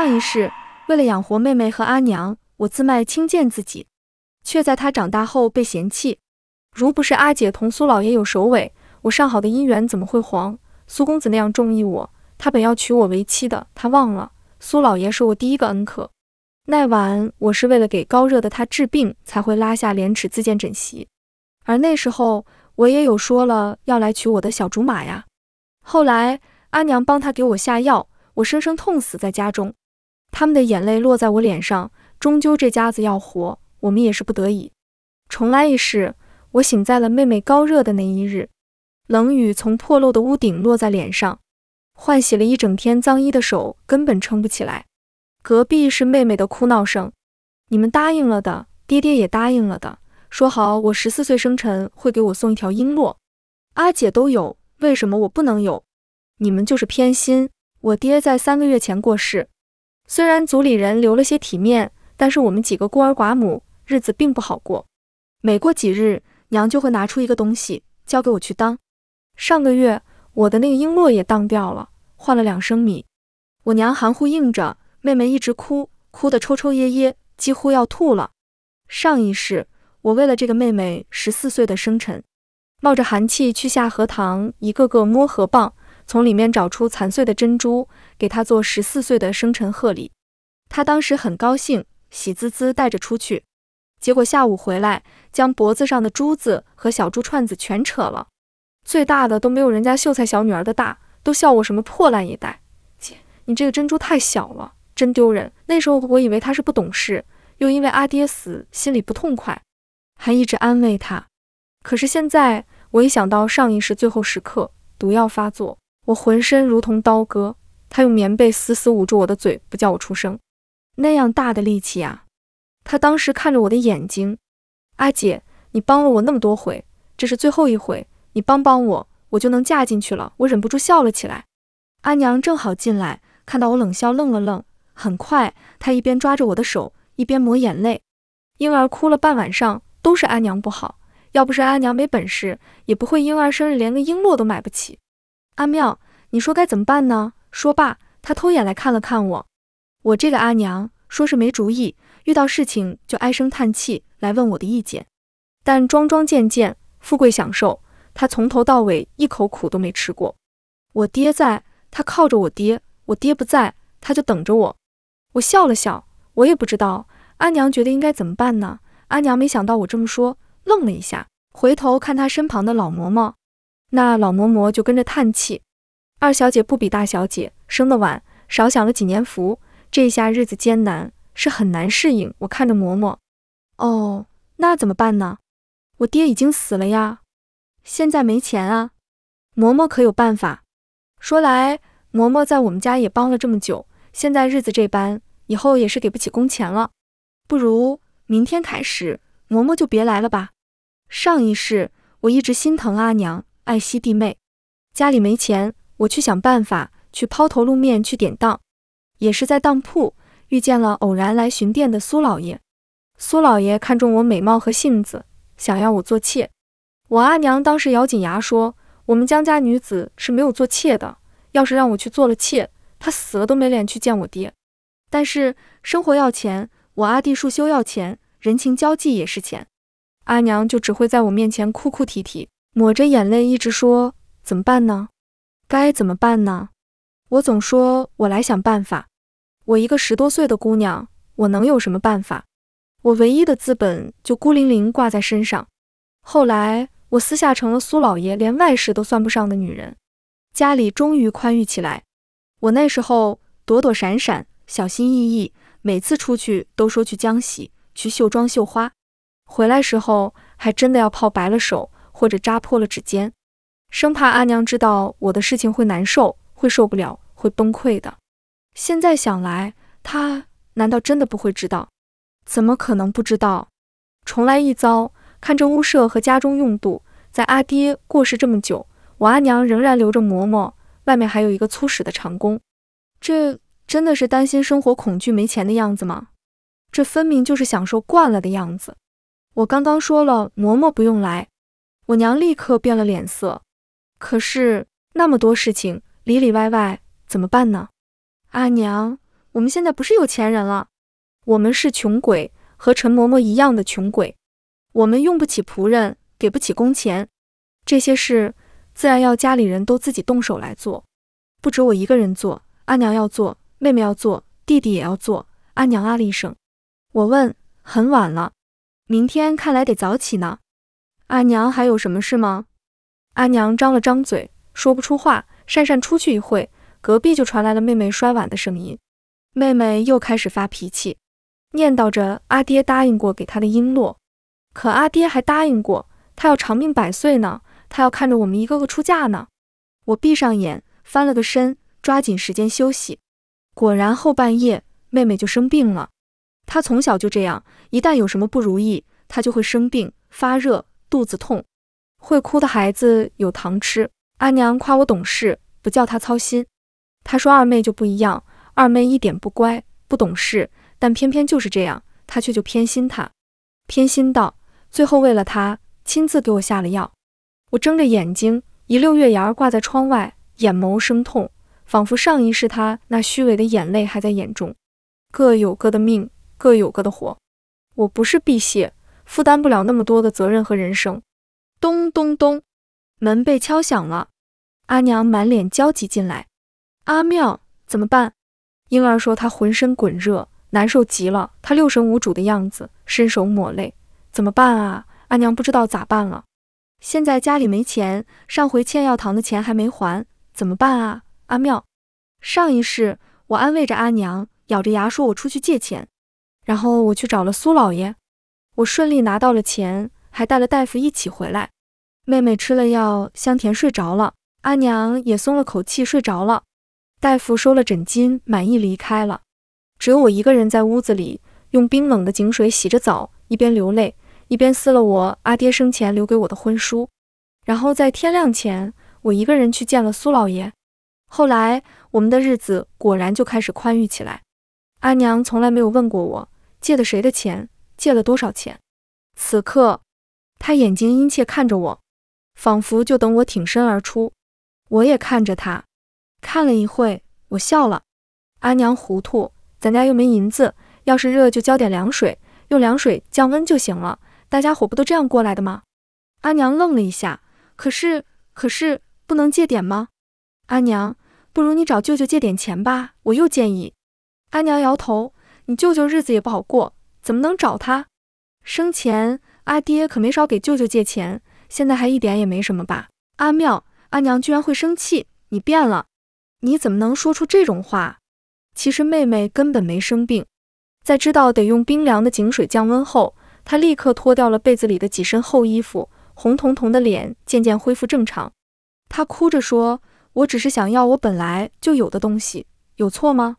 上一世，为了养活妹妹和阿娘，我自卖轻贱自己，却在她长大后被嫌弃。如不是阿姐同苏老爷有首尾，我上好的姻缘怎么会黄？苏公子那样中意我，他本要娶我为妻的，他忘了苏老爷是我第一个恩客。那晚我是为了给高热的他治病，才会拉下廉耻自荐枕席。而那时候我也有说了要来娶我的小竹马呀。后来阿娘帮他给我下药，我生生痛死在家中。他们的眼泪落在我脸上，终究这家子要活，我们也是不得已。重来一世，我醒在了妹妹高热的那一日，冷雨从破漏的屋顶落在脸上，换洗了一整天脏衣的手根本撑不起来。隔壁是妹妹的哭闹声，你们答应了的，爹爹也答应了的，说好我十四岁生辰会给我送一条璎珞，阿姐都有，为什么我不能有？你们就是偏心。我爹在三个月前过世。虽然族里人留了些体面，但是我们几个孤儿寡母日子并不好过。每过几日，娘就会拿出一个东西交给我去当。上个月我的那个璎珞也当掉了，换了两升米。我娘含糊应着，妹妹一直哭，哭得抽抽噎噎，几乎要吐了。上一世，我为了这个妹妹十四岁的生辰，冒着寒气去下河塘，一个个摸河蚌。从里面找出残碎的珍珠，给他做十四岁的生辰贺礼。他当时很高兴，喜滋滋带着出去。结果下午回来，将脖子上的珠子和小珠串子全扯了，最大的都没有人家秀才小女儿的大，都笑我什么破烂一代。姐，你这个珍珠太小了，真丢人。那时候我以为他是不懂事，又因为阿爹死，心里不痛快，还一直安慰他。可是现在我一想到上一世最后时刻毒药发作，我浑身如同刀割，他用棉被死死捂住我的嘴，不叫我出声。那样大的力气啊！他当时看着我的眼睛，阿姐，你帮了我那么多回，这是最后一回，你帮帮我，我就能嫁进去了。我忍不住笑了起来。阿娘正好进来，看到我冷笑，愣了愣。很快，她一边抓着我的手，一边抹眼泪。婴儿哭了半晚上，都是阿娘不好。要不是阿娘没本事，也不会婴儿生日连个璎珞都买不起。阿妙，你说该怎么办呢？说罢，他偷眼来看了看我。我这个阿娘，说是没主意，遇到事情就唉声叹气来问我的意见。但桩桩件件，富贵享受，她从头到尾一口苦都没吃过。我爹在，她靠着我爹；我爹不在，她就等着我。我笑了笑，我也不知道阿娘觉得应该怎么办呢？阿娘没想到我这么说，愣了一下，回头看她身旁的老嬷嬷。那老嬷嬷就跟着叹气，二小姐不比大小姐生得晚，少享了几年福，这下日子艰难，是很难适应。我看着嬷嬷，哦，那怎么办呢？我爹已经死了呀，现在没钱啊。嬷嬷可有办法？说来，嬷嬷在我们家也帮了这么久，现在日子这般，以后也是给不起工钱了。不如明天开始，嬷嬷就别来了吧。上一世我一直心疼阿娘。爱惜弟妹，家里没钱，我去想办法，去抛头露面，去典当，也是在当铺遇见了偶然来巡店的苏老爷。苏老爷看中我美貌和性子，想要我做妾。我阿娘当时咬紧牙说：“我们江家女子是没有做妾的，要是让我去做了妾，她死了都没脸去见我爹。”但是生活要钱，我阿弟束修要钱，人情交际也是钱，阿娘就只会在我面前哭哭啼啼。抹着眼泪，一直说怎么办呢？该怎么办呢？我总说我来想办法。我一个十多岁的姑娘，我能有什么办法？我唯一的资本就孤零零挂在身上。后来我私下成了苏老爷连外事都算不上的女人，家里终于宽裕起来。我那时候躲躲闪闪、小心翼翼，每次出去都说去江喜去绣妆绣花，回来时候还真的要泡白了手。或者扎破了指尖，生怕阿娘知道我的事情会难受，会受不了，会崩溃的。现在想来，她难道真的不会知道？怎么可能不知道？重来一遭，看这屋舍和家中用度，在阿爹过世这么久，我阿娘仍然留着嬷嬷，外面还有一个粗使的长工，这真的是担心生活恐惧没钱的样子吗？这分明就是享受惯了的样子。我刚刚说了，嬷嬷不用来。我娘立刻变了脸色，可是那么多事情里里外外怎么办呢？阿娘，我们现在不是有钱人了，我们是穷鬼，和陈嬷嬷一样的穷鬼，我们用不起仆人，给不起工钱，这些事自然要家里人都自己动手来做，不止我一个人做，阿娘要做，妹妹要做，弟弟也要做。阿娘啊了一声，我问，很晚了，明天看来得早起呢。阿娘还有什么事吗？阿娘张了张嘴，说不出话。善善出去一会，隔壁就传来了妹妹摔碗的声音。妹妹又开始发脾气，念叨着阿爹答应过给她的璎珞，可阿爹还答应过她要长命百岁呢，她要看着我们一个个出嫁呢。我闭上眼，翻了个身，抓紧时间休息。果然，后半夜妹妹就生病了。她从小就这样，一旦有什么不如意，她就会生病发热。肚子痛，会哭的孩子有糖吃。阿娘夸我懂事，不叫她操心。她说二妹就不一样，二妹一点不乖，不懂事，但偏偏就是这样，她却就偏心她，偏心到最后为了她亲自给我下了药。我睁着眼睛，一溜月牙儿挂在窗外，眼眸生痛，仿佛上一世她那虚伪的眼泪还在眼中。各有各的命，各有各的活。我不是辟邪。负担不了那么多的责任和人生。咚咚咚，门被敲响了。阿娘满脸焦急进来。阿妙，怎么办？婴儿说他浑身滚热，难受极了。他六神无主的样子，伸手抹泪。怎么办啊？阿娘不知道咋办了。现在家里没钱，上回欠药堂的钱还没还，怎么办啊？阿妙。上一世，我安慰着阿娘，咬着牙说：“我出去借钱。”然后我去找了苏老爷。我顺利拿到了钱，还带了大夫一起回来。妹妹吃了药，香甜睡着了。阿娘也松了口气，睡着了。大夫收了诊金，满意离开了。只有我一个人在屋子里，用冰冷的井水洗着澡，一边流泪，一边撕了我阿爹生前留给我的婚书。然后在天亮前，我一个人去见了苏老爷。后来我们的日子果然就开始宽裕起来。阿娘从来没有问过我借的谁的钱。借了多少钱？此刻，他眼睛殷切看着我，仿佛就等我挺身而出。我也看着他，看了一会，我笑了。阿娘糊涂，咱家又没银子。要是热，就浇点凉水，用凉水降温就行了。大家伙不都这样过来的吗？阿娘愣了一下，可是，可是不能借点吗？阿娘，不如你找舅舅借点钱吧。我又建议。阿娘摇头，你舅舅日子也不好过。怎么能找他？生前阿爹可没少给舅舅借钱，现在还一点也没什么吧？阿妙，阿娘居然会生气，你变了，你怎么能说出这种话？其实妹妹根本没生病，在知道得用冰凉的井水降温后，她立刻脱掉了被子里的几身厚衣服，红彤彤的脸渐渐恢复正常。她哭着说：“我只是想要我本来就有的东西，有错吗？”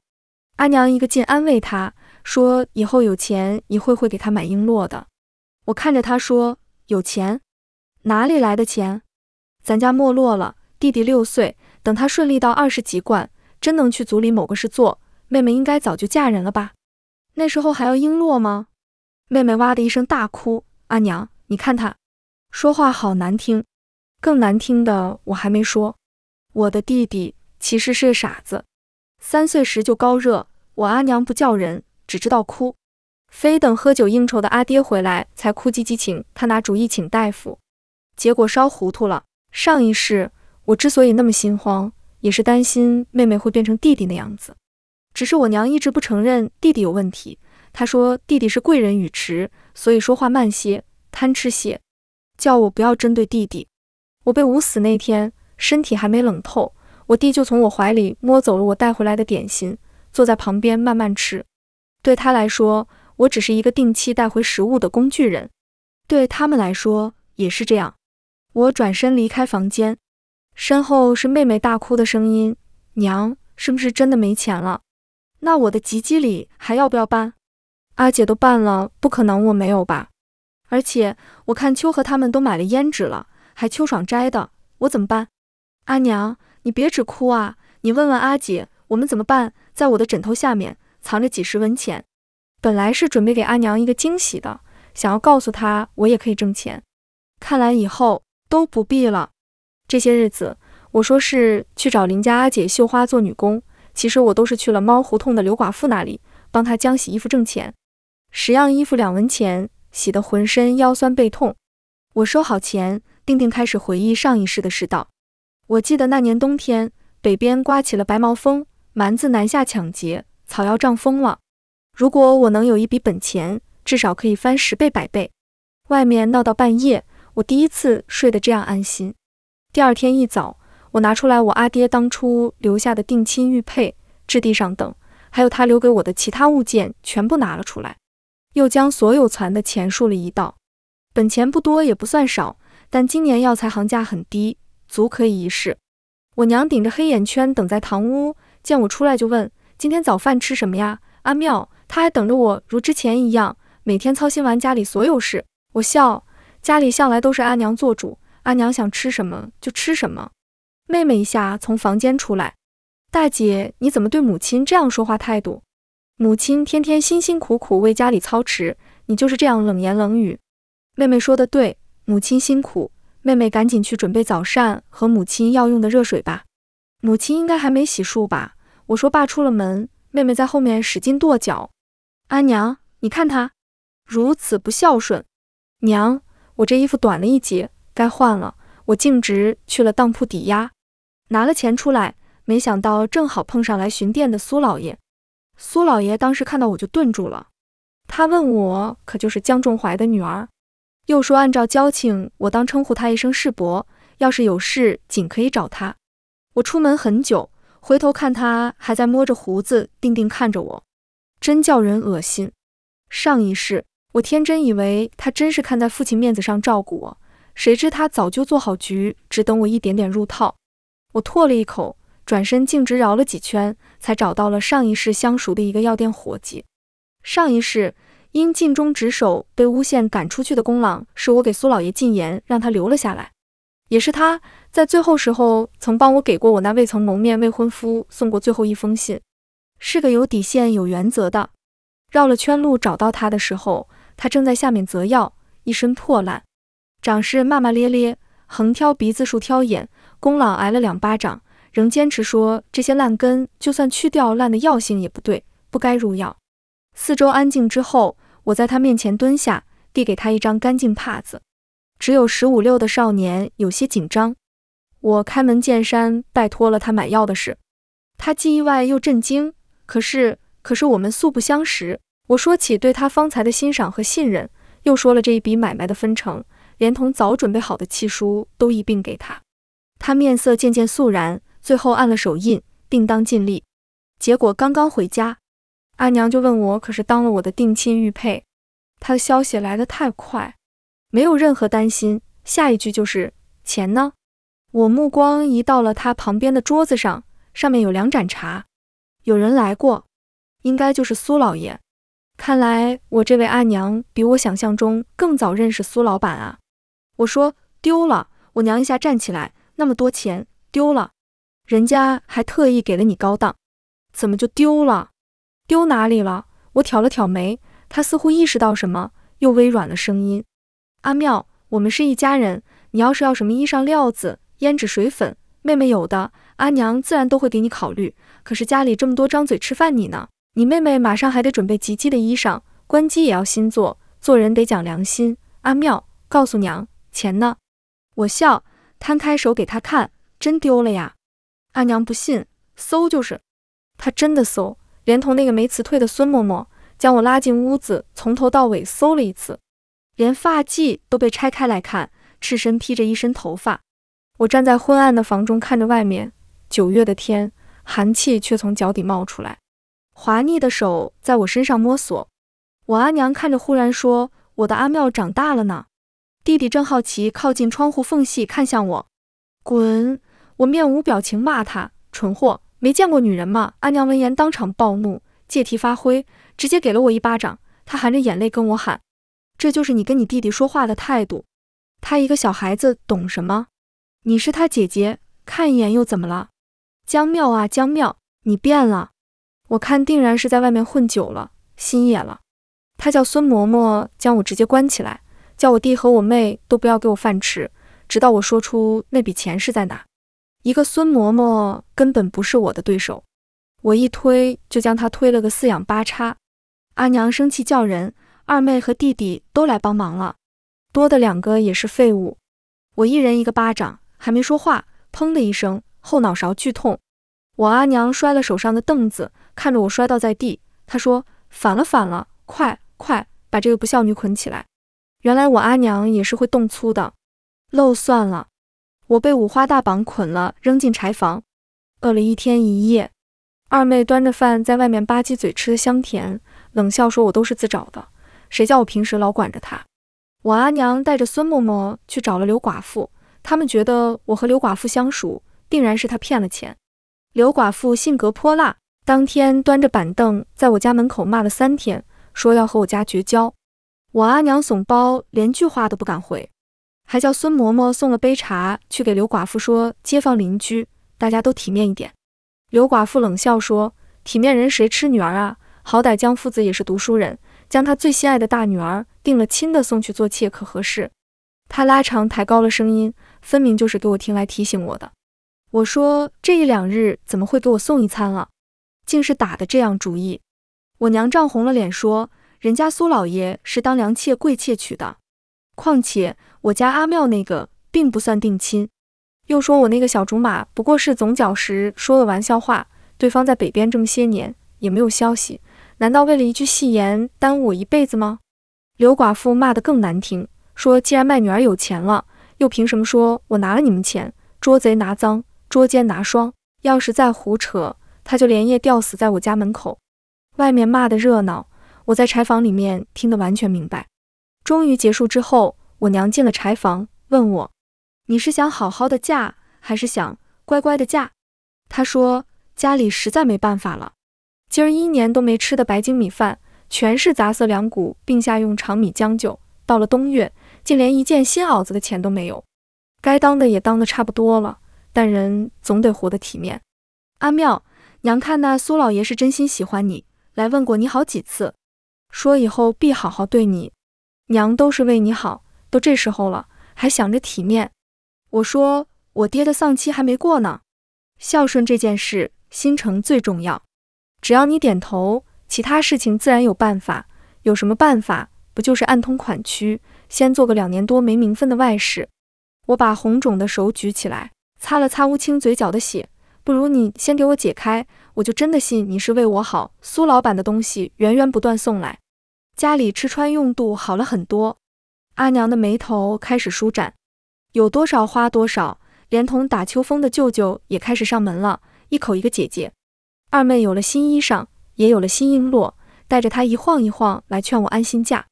阿娘一个劲安慰她。说以后有钱，一会会给他买璎珞的。我看着他说：“有钱，哪里来的钱？咱家没落了。弟弟六岁，等他顺利到二十级冠，真能去组里某个事做。妹妹应该早就嫁人了吧？那时候还要璎珞吗？”妹妹哇的一声大哭：“阿娘，你看他，说话好难听。更难听的我还没说，我的弟弟其实是个傻子，三岁时就高热，我阿娘不叫人。”只知道哭，非等喝酒应酬的阿爹回来才哭唧唧，请他拿主意请大夫，结果烧糊涂了。上一世我之所以那么心慌，也是担心妹妹会变成弟弟那样子。只是我娘一直不承认弟弟有问题，她说弟弟是贵人语迟，所以说话慢些，贪吃些，叫我不要针对弟弟。我被捂死那天，身体还没冷透，我弟就从我怀里摸走了我带回来的点心，坐在旁边慢慢吃。对他来说，我只是一个定期带回食物的工具人；对他们来说也是这样。我转身离开房间，身后是妹妹大哭的声音：“娘，是不是真的没钱了？那我的吉笄礼还要不要办？阿姐都办了，不可能我没有吧？而且我看秋和他们都买了胭脂了，还秋爽摘的，我怎么办？阿娘，你别只哭啊，你问问阿姐，我们怎么办？在我的枕头下面。”藏着几十文钱，本来是准备给阿娘一个惊喜的，想要告诉她我也可以挣钱。看来以后都不必了。这些日子，我说是去找邻家阿姐绣花做女工，其实我都是去了猫胡同的刘寡妇那里，帮她浆洗衣服挣钱。十样衣服两文钱，洗得浑身腰酸背痛。我收好钱，定定开始回忆上一世的事道。我记得那年冬天，北边刮起了白毛风，蛮子南下抢劫。草药涨疯了，如果我能有一笔本钱，至少可以翻十倍百倍。外面闹到半夜，我第一次睡得这样安心。第二天一早，我拿出来我阿爹当初留下的定亲玉佩，质地上等，还有他留给我的其他物件，全部拿了出来，又将所有攒的钱数了一道。本钱不多也不算少，但今年药材行价很低，足可以一试。我娘顶着黑眼圈等在堂屋，见我出来就问。今天早饭吃什么呀，阿妙？他还等着我如之前一样每天操心完家里所有事。我笑，家里向来都是阿娘做主，阿娘想吃什么就吃什么。妹妹一下从房间出来，大姐，你怎么对母亲这样说话态度？母亲天天辛辛苦苦为家里操持，你就是这样冷言冷语。妹妹说的对，母亲辛苦，妹妹赶紧去准备早膳和母亲要用的热水吧。母亲应该还没洗漱吧？我说爸出了门，妹妹在后面使劲跺脚。阿娘，你看他如此不孝顺。娘，我这衣服短了一截，该换了。我径直去了当铺抵押，拿了钱出来，没想到正好碰上来巡店的苏老爷。苏老爷当时看到我就顿住了，他问我可就是江仲怀的女儿，又说按照交情，我当称呼他一声世伯，要是有事仅可以找他。我出门很久。回头看他还在摸着胡子，定定看着我，真叫人恶心。上一世我天真以为他真是看在父亲面子上照顾我，谁知他早就做好局，只等我一点点入套。我唾了一口，转身径直绕了几圈，才找到了上一世相熟的一个药店伙计。上一世因尽忠职守被诬陷赶出去的公郎，是我给苏老爷进言让他留了下来，也是他。在最后时候，曾帮我给过我那未曾谋面未婚夫送过最后一封信，是个有底线、有原则的。绕了圈路找到他的时候，他正在下面择药，一身破烂，长势骂骂咧咧，横挑鼻子竖挑眼。公朗挨了两巴掌，仍坚持说这些烂根就算去掉烂的药性也不对，不该入药。四周安静之后，我在他面前蹲下，递给他一张干净帕子。只有十五六的少年有些紧张。我开门见山，拜托了他买药的事。他既意外又震惊。可是，可是我们素不相识。我说起对他方才的欣赏和信任，又说了这一笔买卖的分成，连同早准备好的契书都一并给他。他面色渐渐肃然，最后按了手印，定当尽力。结果刚刚回家，阿娘就问我，可是当了我的定亲玉佩？他的消息来得太快，没有任何担心。下一句就是钱呢？我目光移到了他旁边的桌子上，上面有两盏茶，有人来过，应该就是苏老爷。看来我这位阿娘比我想象中更早认识苏老板啊。我说丢了，我娘一下站起来，那么多钱丢了，人家还特意给了你高档，怎么就丢了？丢哪里了？我挑了挑眉，她似乎意识到什么，又微软了声音。阿妙，我们是一家人，你要是要什么衣裳料子。胭脂水粉，妹妹有的，阿娘自然都会给你考虑。可是家里这么多张嘴吃饭，你呢？你妹妹马上还得准备吉笄的衣裳，关机也要新做，做人得讲良心。阿妙，告诉娘，钱呢？我笑，摊开手给她看，真丢了呀！阿娘不信，搜就是，她真的搜，连同那个没辞退的孙嬷嬷，将我拉进屋子，从头到尾搜了一次，连发髻都被拆开来看，赤身披着一身头发。我站在昏暗的房中，看着外面九月的天，寒气却从脚底冒出来。滑腻的手在我身上摸索。我阿娘看着，忽然说：“我的阿妙长大了呢。”弟弟正好奇，靠近窗户缝隙看向我。滚！我面无表情骂他：“蠢货，没见过女人吗？”阿娘闻言当场暴怒，借题发挥，直接给了我一巴掌。她含着眼泪跟我喊：“这就是你跟你弟弟说话的态度。他一个小孩子懂什么？”你是他姐姐，看一眼又怎么了？江妙啊，江妙，你变了。我看定然是在外面混久了，心野了。他叫孙嬷嬷将我直接关起来，叫我弟和我妹都不要给我饭吃，直到我说出那笔钱是在哪。一个孙嬷嬷根本不是我的对手，我一推就将他推了个四仰八叉。阿娘生气叫人，二妹和弟弟都来帮忙了，多的两个也是废物。我一人一个巴掌。还没说话，砰的一声，后脑勺剧痛。我阿娘摔了手上的凳子，看着我摔倒在地，她说：“反了反了，快快把这个不孝女捆起来。”原来我阿娘也是会动粗的。漏算了，我被五花大绑捆了，扔进柴房，饿了一天一夜。二妹端着饭在外面吧唧嘴吃的香甜，冷笑说：“我都是自找的，谁叫我平时老管着她。”我阿娘带着孙嬷嬷去找了刘寡妇。他们觉得我和刘寡妇相熟，定然是他骗了钱。刘寡妇性格泼辣，当天端着板凳在我家门口骂了三天，说要和我家绝交。我阿娘怂包，连句话都不敢回，还叫孙嬷嬷送了杯茶去给刘寡妇说：“街坊邻居，大家都体面一点。”刘寡妇冷笑说：“体面人谁吃女儿啊？好歹江夫子也是读书人，将他最心爱的大女儿定了亲的送去做妾，可合适？”他拉长抬高了声音。分明就是给我听来提醒我的。我说这一两日怎么会给我送一餐了？竟是打的这样主意。我娘涨红了脸说：“人家苏老爷是当良妾、贵妾娶的，况且我家阿妙那个并不算定亲。”又说我那个小竹马不过是总角时说了玩笑话，对方在北边这么些年也没有消息，难道为了一句戏言耽误我一辈子吗？刘寡妇骂得更难听，说：“既然卖女儿有钱了。”又凭什么说我拿了你们钱？捉贼拿赃，捉奸拿双。要是再胡扯，他就连夜吊死在我家门口。外面骂的热闹，我在柴房里面听得完全明白。终于结束之后，我娘进了柴房，问我：“你是想好好的嫁，还是想乖乖的嫁？”她说：“家里实在没办法了，今儿一年都没吃的白精米饭，全是杂色粮谷，并下用长米将就。到了冬月。”竟连一件新袄子的钱都没有，该当的也当得差不多了。但人总得活得体面。阿妙，娘看那苏老爷是真心喜欢你，来问过你好几次，说以后必好好对你。娘都是为你好，都这时候了，还想着体面。我说我爹的丧期还没过呢，孝顺这件事，心诚最重要。只要你点头，其他事情自然有办法。有什么办法？不就是暗通款曲？先做个两年多没名分的外事，我把红肿的手举起来，擦了擦乌青嘴角的血。不如你先给我解开，我就真的信你是为我好。苏老板的东西源源不断送来，家里吃穿用度好了很多。阿娘的眉头开始舒展，有多少花多少，连同打秋风的舅舅也开始上门了，一口一个姐姐。二妹有了新衣裳，也有了新璎珞，带着她一晃一晃来劝我安心嫁。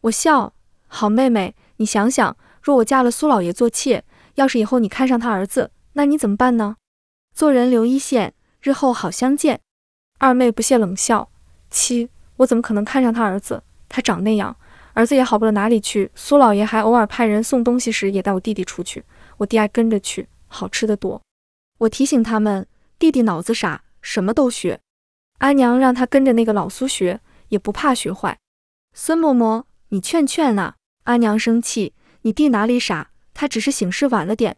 我笑。好妹妹，你想想，若我嫁了苏老爷做妾，要是以后你看上他儿子，那你怎么办呢？做人留一线，日后好相见。二妹不屑冷笑：“七，我怎么可能看上他儿子？他长那样，儿子也好不了哪里去。苏老爷还偶尔派人送东西时也带我弟弟出去，我弟爱跟着去，好吃的多。我提醒他们，弟弟脑子傻，什么都学。阿娘让他跟着那个老苏学，也不怕学坏。孙嬷嬷，你劝劝啊！”阿娘生气，你弟哪里傻？他只是醒事晚了点，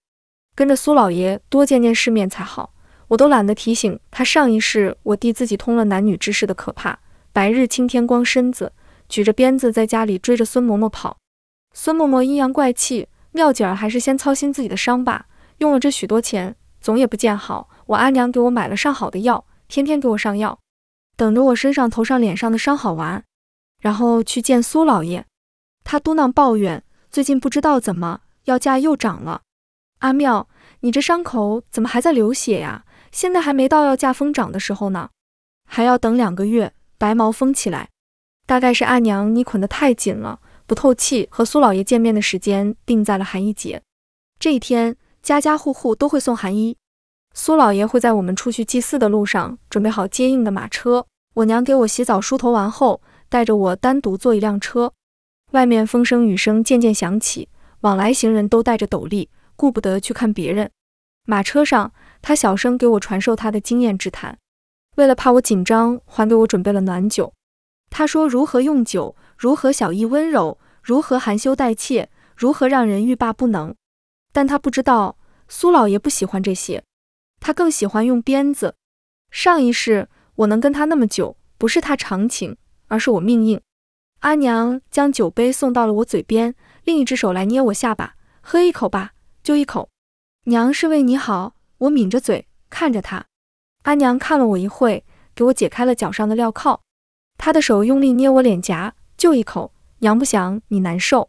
跟着苏老爷多见见世面才好。我都懒得提醒他，上一世我弟自己通了男女之事的可怕，白日青天光身子，举着鞭子在家里追着孙嬷嬷跑。孙嬷嬷阴阳怪气，妙姐儿还是先操心自己的伤吧。用了这许多钱，总也不见好。我阿娘给我买了上好的药，天天给我上药，等着我身上、头上、脸上的伤好完，然后去见苏老爷。他嘟囔抱怨：“最近不知道怎么药价又涨了。”阿妙，你这伤口怎么还在流血呀？现在还没到药价疯涨的时候呢，还要等两个月，白毛疯起来。大概是阿娘你捆得太紧了，不透气。和苏老爷见面的时间定在了寒衣节，这一天家家户户都会送寒衣，苏老爷会在我们出去祭祀的路上准备好接应的马车。我娘给我洗澡梳头完后，带着我单独坐一辆车。外面风声雨声渐渐响起，往来行人都带着斗笠，顾不得去看别人。马车上，他小声给我传授他的经验之谈，为了怕我紧张，还给我准备了暖酒。他说如何用酒，如何小意温柔，如何含羞带怯，如何让人欲罢不能。但他不知道，苏老爷不喜欢这些，他更喜欢用鞭子。上一世我能跟他那么久，不是他长情，而是我命硬。阿娘将酒杯送到了我嘴边，另一只手来捏我下巴，喝一口吧，就一口。娘是为你好。我抿着嘴看着她。阿娘看了我一会，给我解开了脚上的镣铐。她的手用力捏我脸颊，就一口。娘不想你难受，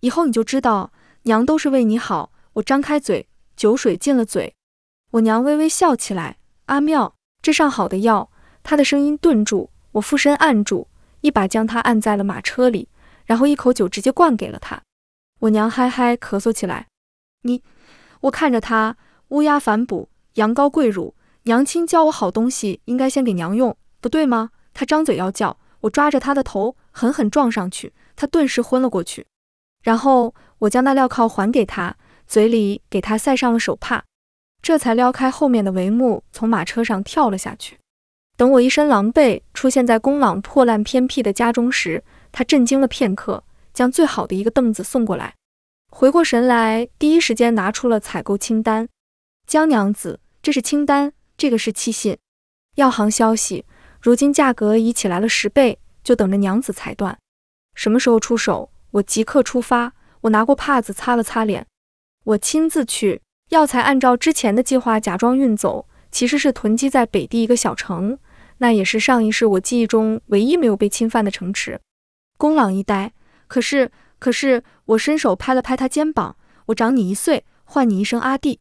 以后你就知道娘都是为你好。我张开嘴，酒水进了嘴。我娘微微笑起来。阿妙，这上好的药。她的声音顿住，我附身按住。一把将他按在了马车里，然后一口酒直接灌给了他。我娘嗨嗨咳嗽起来。你，我看着他，乌鸦反哺，羊羔跪乳。娘亲教我好东西，应该先给娘用，不对吗？他张嘴要叫，我抓着他的头狠狠撞上去，他顿时昏了过去。然后我将那镣铐还给他，嘴里给他塞上了手帕，这才撩开后面的帷幕，从马车上跳了下去。等我一身狼狈出现在公朗破烂偏僻的家中时，他震惊了片刻，将最好的一个凳子送过来。回过神来，第一时间拿出了采购清单。江娘子，这是清单，这个是气信。药行消息，如今价格已起来了十倍，就等着娘子裁断。什么时候出手？我即刻出发。我拿过帕子擦了擦脸，我亲自去。药材按照之前的计划假装运走，其实是囤积在北地一个小城。那也是上一世我记忆中唯一没有被侵犯的城池。公朗一呆，可是，可是，我伸手拍了拍他肩膀，我长你一岁，唤你一声阿弟。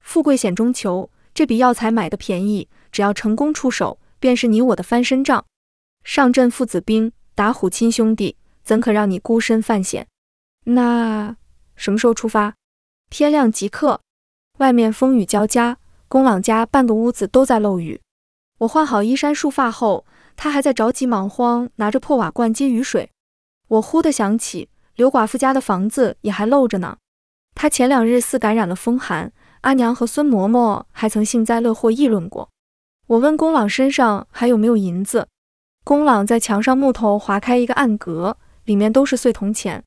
富贵险中求，这笔药材买的便宜，只要成功出手，便是你我的翻身仗。上阵父子兵，打虎亲兄弟，怎可让你孤身犯险？那什么时候出发？天亮即刻。外面风雨交加，公朗家半个屋子都在漏雨。我换好衣衫束发后，他还在着急忙慌，拿着破瓦罐接雨水。我忽地想起，刘寡妇家的房子也还漏着呢。他前两日似感染了风寒，阿娘和孙嬷嬷还曾幸灾乐祸议论过。我问公朗身上还有没有银子，公朗在墙上木头划开一个暗格，里面都是碎铜钱。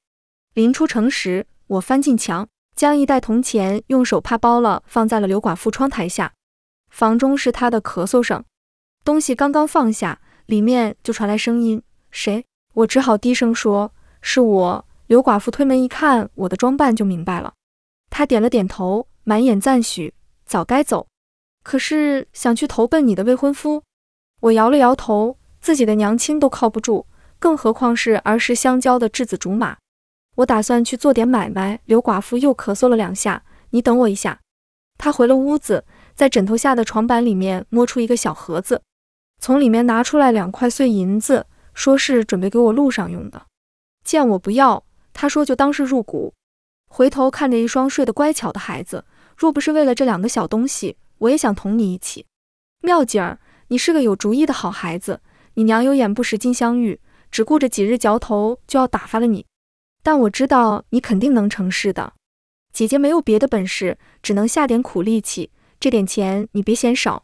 临出城时，我翻进墙，将一袋铜钱用手帕包了，放在了刘寡妇窗台下。房中是他的咳嗽声。东西刚刚放下，里面就传来声音。谁？我只好低声说：“是我。”刘寡妇推门一看，我的装扮就明白了。她点了点头，满眼赞许。早该走，可是想去投奔你的未婚夫。我摇了摇头，自己的娘亲都靠不住，更何况是儿时相交的稚子竹马。我打算去做点买卖。刘寡妇又咳嗽了两下。你等我一下。她回了屋子，在枕头下的床板里面摸出一个小盒子。从里面拿出来两块碎银子，说是准备给我路上用的。见我不要，他说就当是入股。回头看着一双睡得乖巧的孩子，若不是为了这两个小东西，我也想同你一起。妙姐儿，你是个有主意的好孩子。你娘有眼不识金镶玉，只顾着几日嚼头，就要打发了你。但我知道你肯定能成事的。姐姐没有别的本事，只能下点苦力气。这点钱你别嫌少，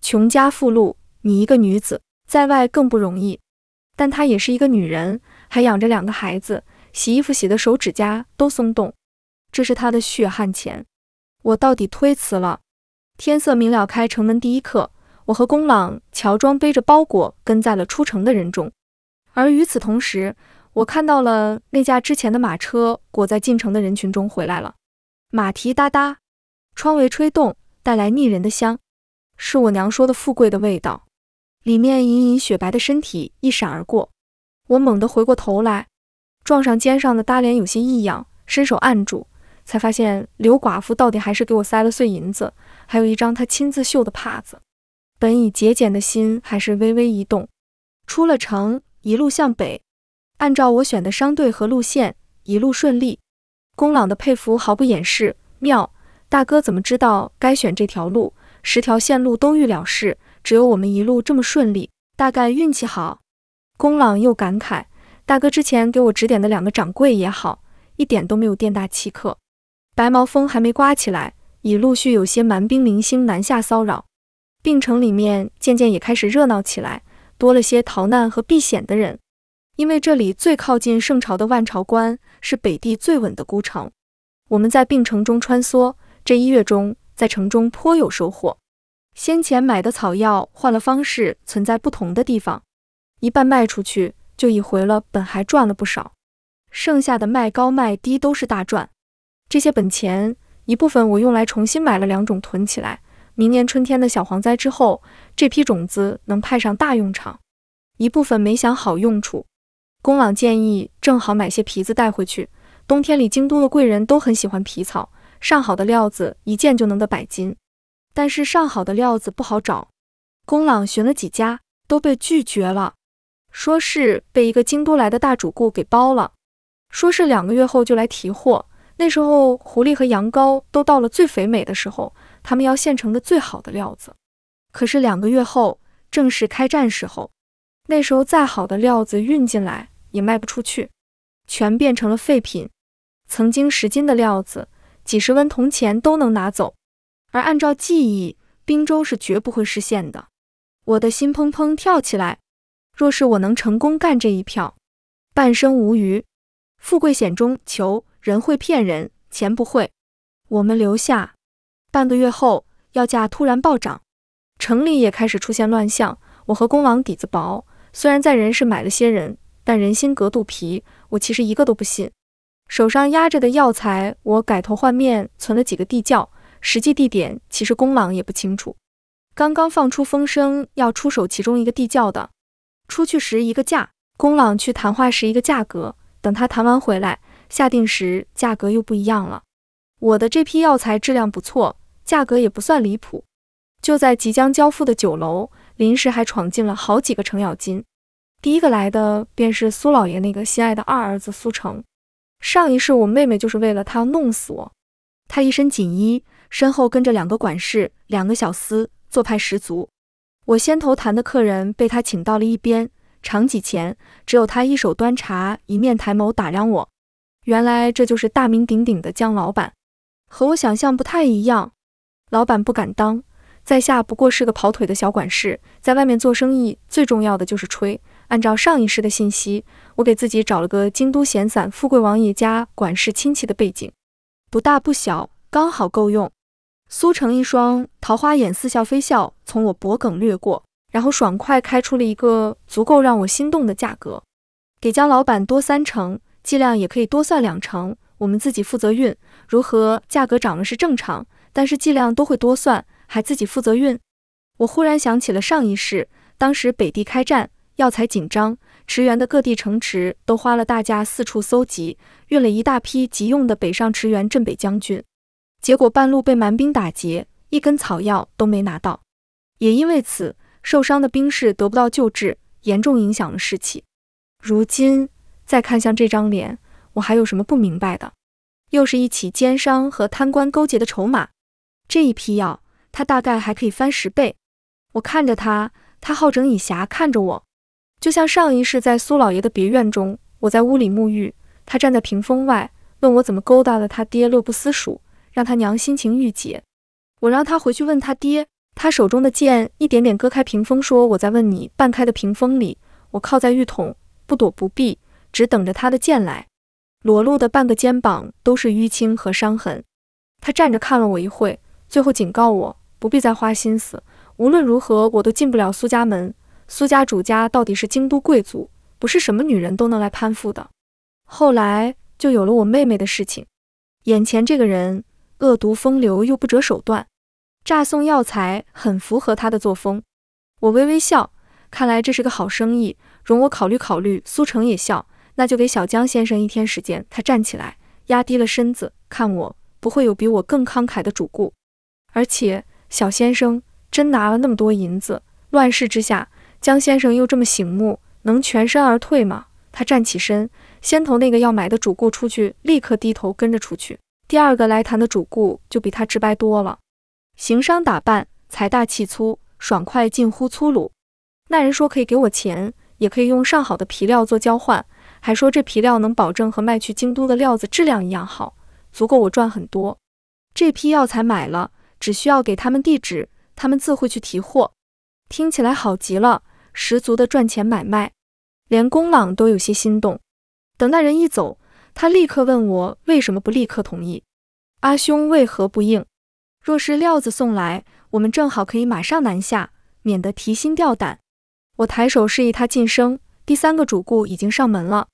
穷家富路。你一个女子在外更不容易，但她也是一个女人，还养着两个孩子，洗衣服洗的手指甲都松动，这是她的血汗钱。我到底推辞了。天色明了，开城门第一刻，我和公朗乔装背着包裹跟在了出城的人中。而与此同时，我看到了那架之前的马车裹在进城的人群中回来了，马蹄哒哒，窗帷吹动，带来腻人的香，是我娘说的富贵的味道。里面隐隐雪白的身体一闪而过，我猛地回过头来，撞上肩上的搭脸有些异样，伸手按住，才发现刘寡妇到底还是给我塞了碎银子，还有一张她亲自绣的帕子。本已节俭的心还是微微一动。出了城，一路向北，按照我选的商队和路线，一路顺利。公朗的佩服毫不掩饰，妙，大哥怎么知道该选这条路？十条线路都遇了事。只有我们一路这么顺利，大概运气好。宫朗又感慨，大哥之前给我指点的两个掌柜也好，一点都没有店大欺客。白毛风还没刮起来，已陆续有些蛮兵零星南下骚扰。病城里面渐渐也开始热闹起来，多了些逃难和避险的人。因为这里最靠近圣朝的万朝关是北地最稳的孤城，我们在病城中穿梭，这一月中在城中颇有收获。先前买的草药换了方式，存在不同的地方，一半卖出去就已回了本，还赚了不少。剩下的卖高卖低都是大赚。这些本钱一部分我用来重新买了两种囤起来，明年春天的小蝗灾之后，这批种子能派上大用场。一部分没想好用处，公朗建议正好买些皮子带回去，冬天里京都的贵人都很喜欢皮草，上好的料子一件就能得百金。但是上好的料子不好找，公朗寻了几家都被拒绝了，说是被一个京都来的大主顾给包了，说是两个月后就来提货。那时候狐狸和羊羔都到了最肥美的时候，他们要现成的最好的料子。可是两个月后正式开战时候，那时候再好的料子运进来也卖不出去，全变成了废品。曾经十斤的料子，几十文铜钱都能拿走。而按照记忆，滨州是绝不会失陷的。我的心砰砰跳起来。若是我能成功干这一票，半生无余，富贵险中求。人会骗人，钱不会。我们留下。半个月后，药价突然暴涨，城里也开始出现乱象。我和公王底子薄，虽然在人世买了些人，但人心隔肚皮，我其实一个都不信。手上压着的药材，我改头换面存了几个地窖。实际地点其实公朗也不清楚，刚刚放出风声要出手其中一个地窖的，出去时一个价，公朗去谈话时一个价格，等他谈完回来下定时价格又不一样了。我的这批药材质量不错，价格也不算离谱。就在即将交付的酒楼，临时还闯进了好几个程咬金。第一个来的便是苏老爷那个心爱的二儿子苏成，上一世我妹妹就是为了他要弄死我，他一身锦衣。身后跟着两个管事，两个小厮，做派十足。我先头谈的客人被他请到了一边，长几前只有他一手端茶，一面抬眸打量我。原来这就是大名鼎鼎的江老板，和我想象不太一样。老板不敢当，在下不过是个跑腿的小管事，在外面做生意最重要的就是吹。按照上一世的信息，我给自己找了个京都闲散富贵王爷家管事亲戚的背景，不大不小，刚好够用。苏成一双桃花眼似笑非笑从我脖梗掠过，然后爽快开出了一个足够让我心动的价格，给江老板多三成，剂量也可以多算两成，我们自己负责运，如何？价格涨了是正常，但是剂量都会多算，还自己负责运。我忽然想起了上一世，当时北地开战，药材紧张，驰援的各地城池都花了大价四处搜集，运了一大批急用的北上驰援镇北将军。结果半路被蛮兵打劫，一根草药都没拿到。也因为此，受伤的兵士得不到救治，严重影响了士气。如今再看向这张脸，我还有什么不明白的？又是一起奸商和贪官勾结的筹码。这一批药，他大概还可以翻十倍。我看着他，他好整以暇看着我，就像上一世在苏老爷的别院中，我在屋里沐浴，他站在屏风外问我怎么勾搭了他爹，乐不思蜀。让他娘心情郁结，我让他回去问他爹。他手中的剑一点点割开屏风，说：“我在问你。”半开的屏风里，我靠在浴桶，不躲不避，只等着他的剑来。裸露的半个肩膀都是淤青和伤痕。他站着看了我一会，最后警告我：“不必再花心思，无论如何，我都进不了苏家门。苏家主家到底是京都贵族，不是什么女人都能来攀附的。”后来就有了我妹妹的事情。眼前这个人。恶毒风流又不择手段，诈送药材很符合他的作风。我微微笑，看来这是个好生意，容我考虑考虑。苏城也笑，那就给小江先生一天时间。他站起来，压低了身子，看我不会有比我更慷慨的主顾。而且小先生真拿了那么多银子，乱世之下，江先生又这么醒目，能全身而退吗？他站起身，先头那个要买的主顾出去，立刻低头跟着出去。第二个来谈的主顾就比他直白多了，行商打扮，财大气粗，爽快近乎粗鲁。那人说可以给我钱，也可以用上好的皮料做交换，还说这皮料能保证和卖去京都的料子质量一样好，足够我赚很多。这批药材买了，只需要给他们地址，他们自会去提货。听起来好极了，十足的赚钱买卖，连宫朗都有些心动。等那人一走。他立刻问我为什么不立刻同意，阿兄为何不应？若是料子送来，我们正好可以马上南下，免得提心吊胆。我抬手示意他晋升，第三个主顾已经上门了。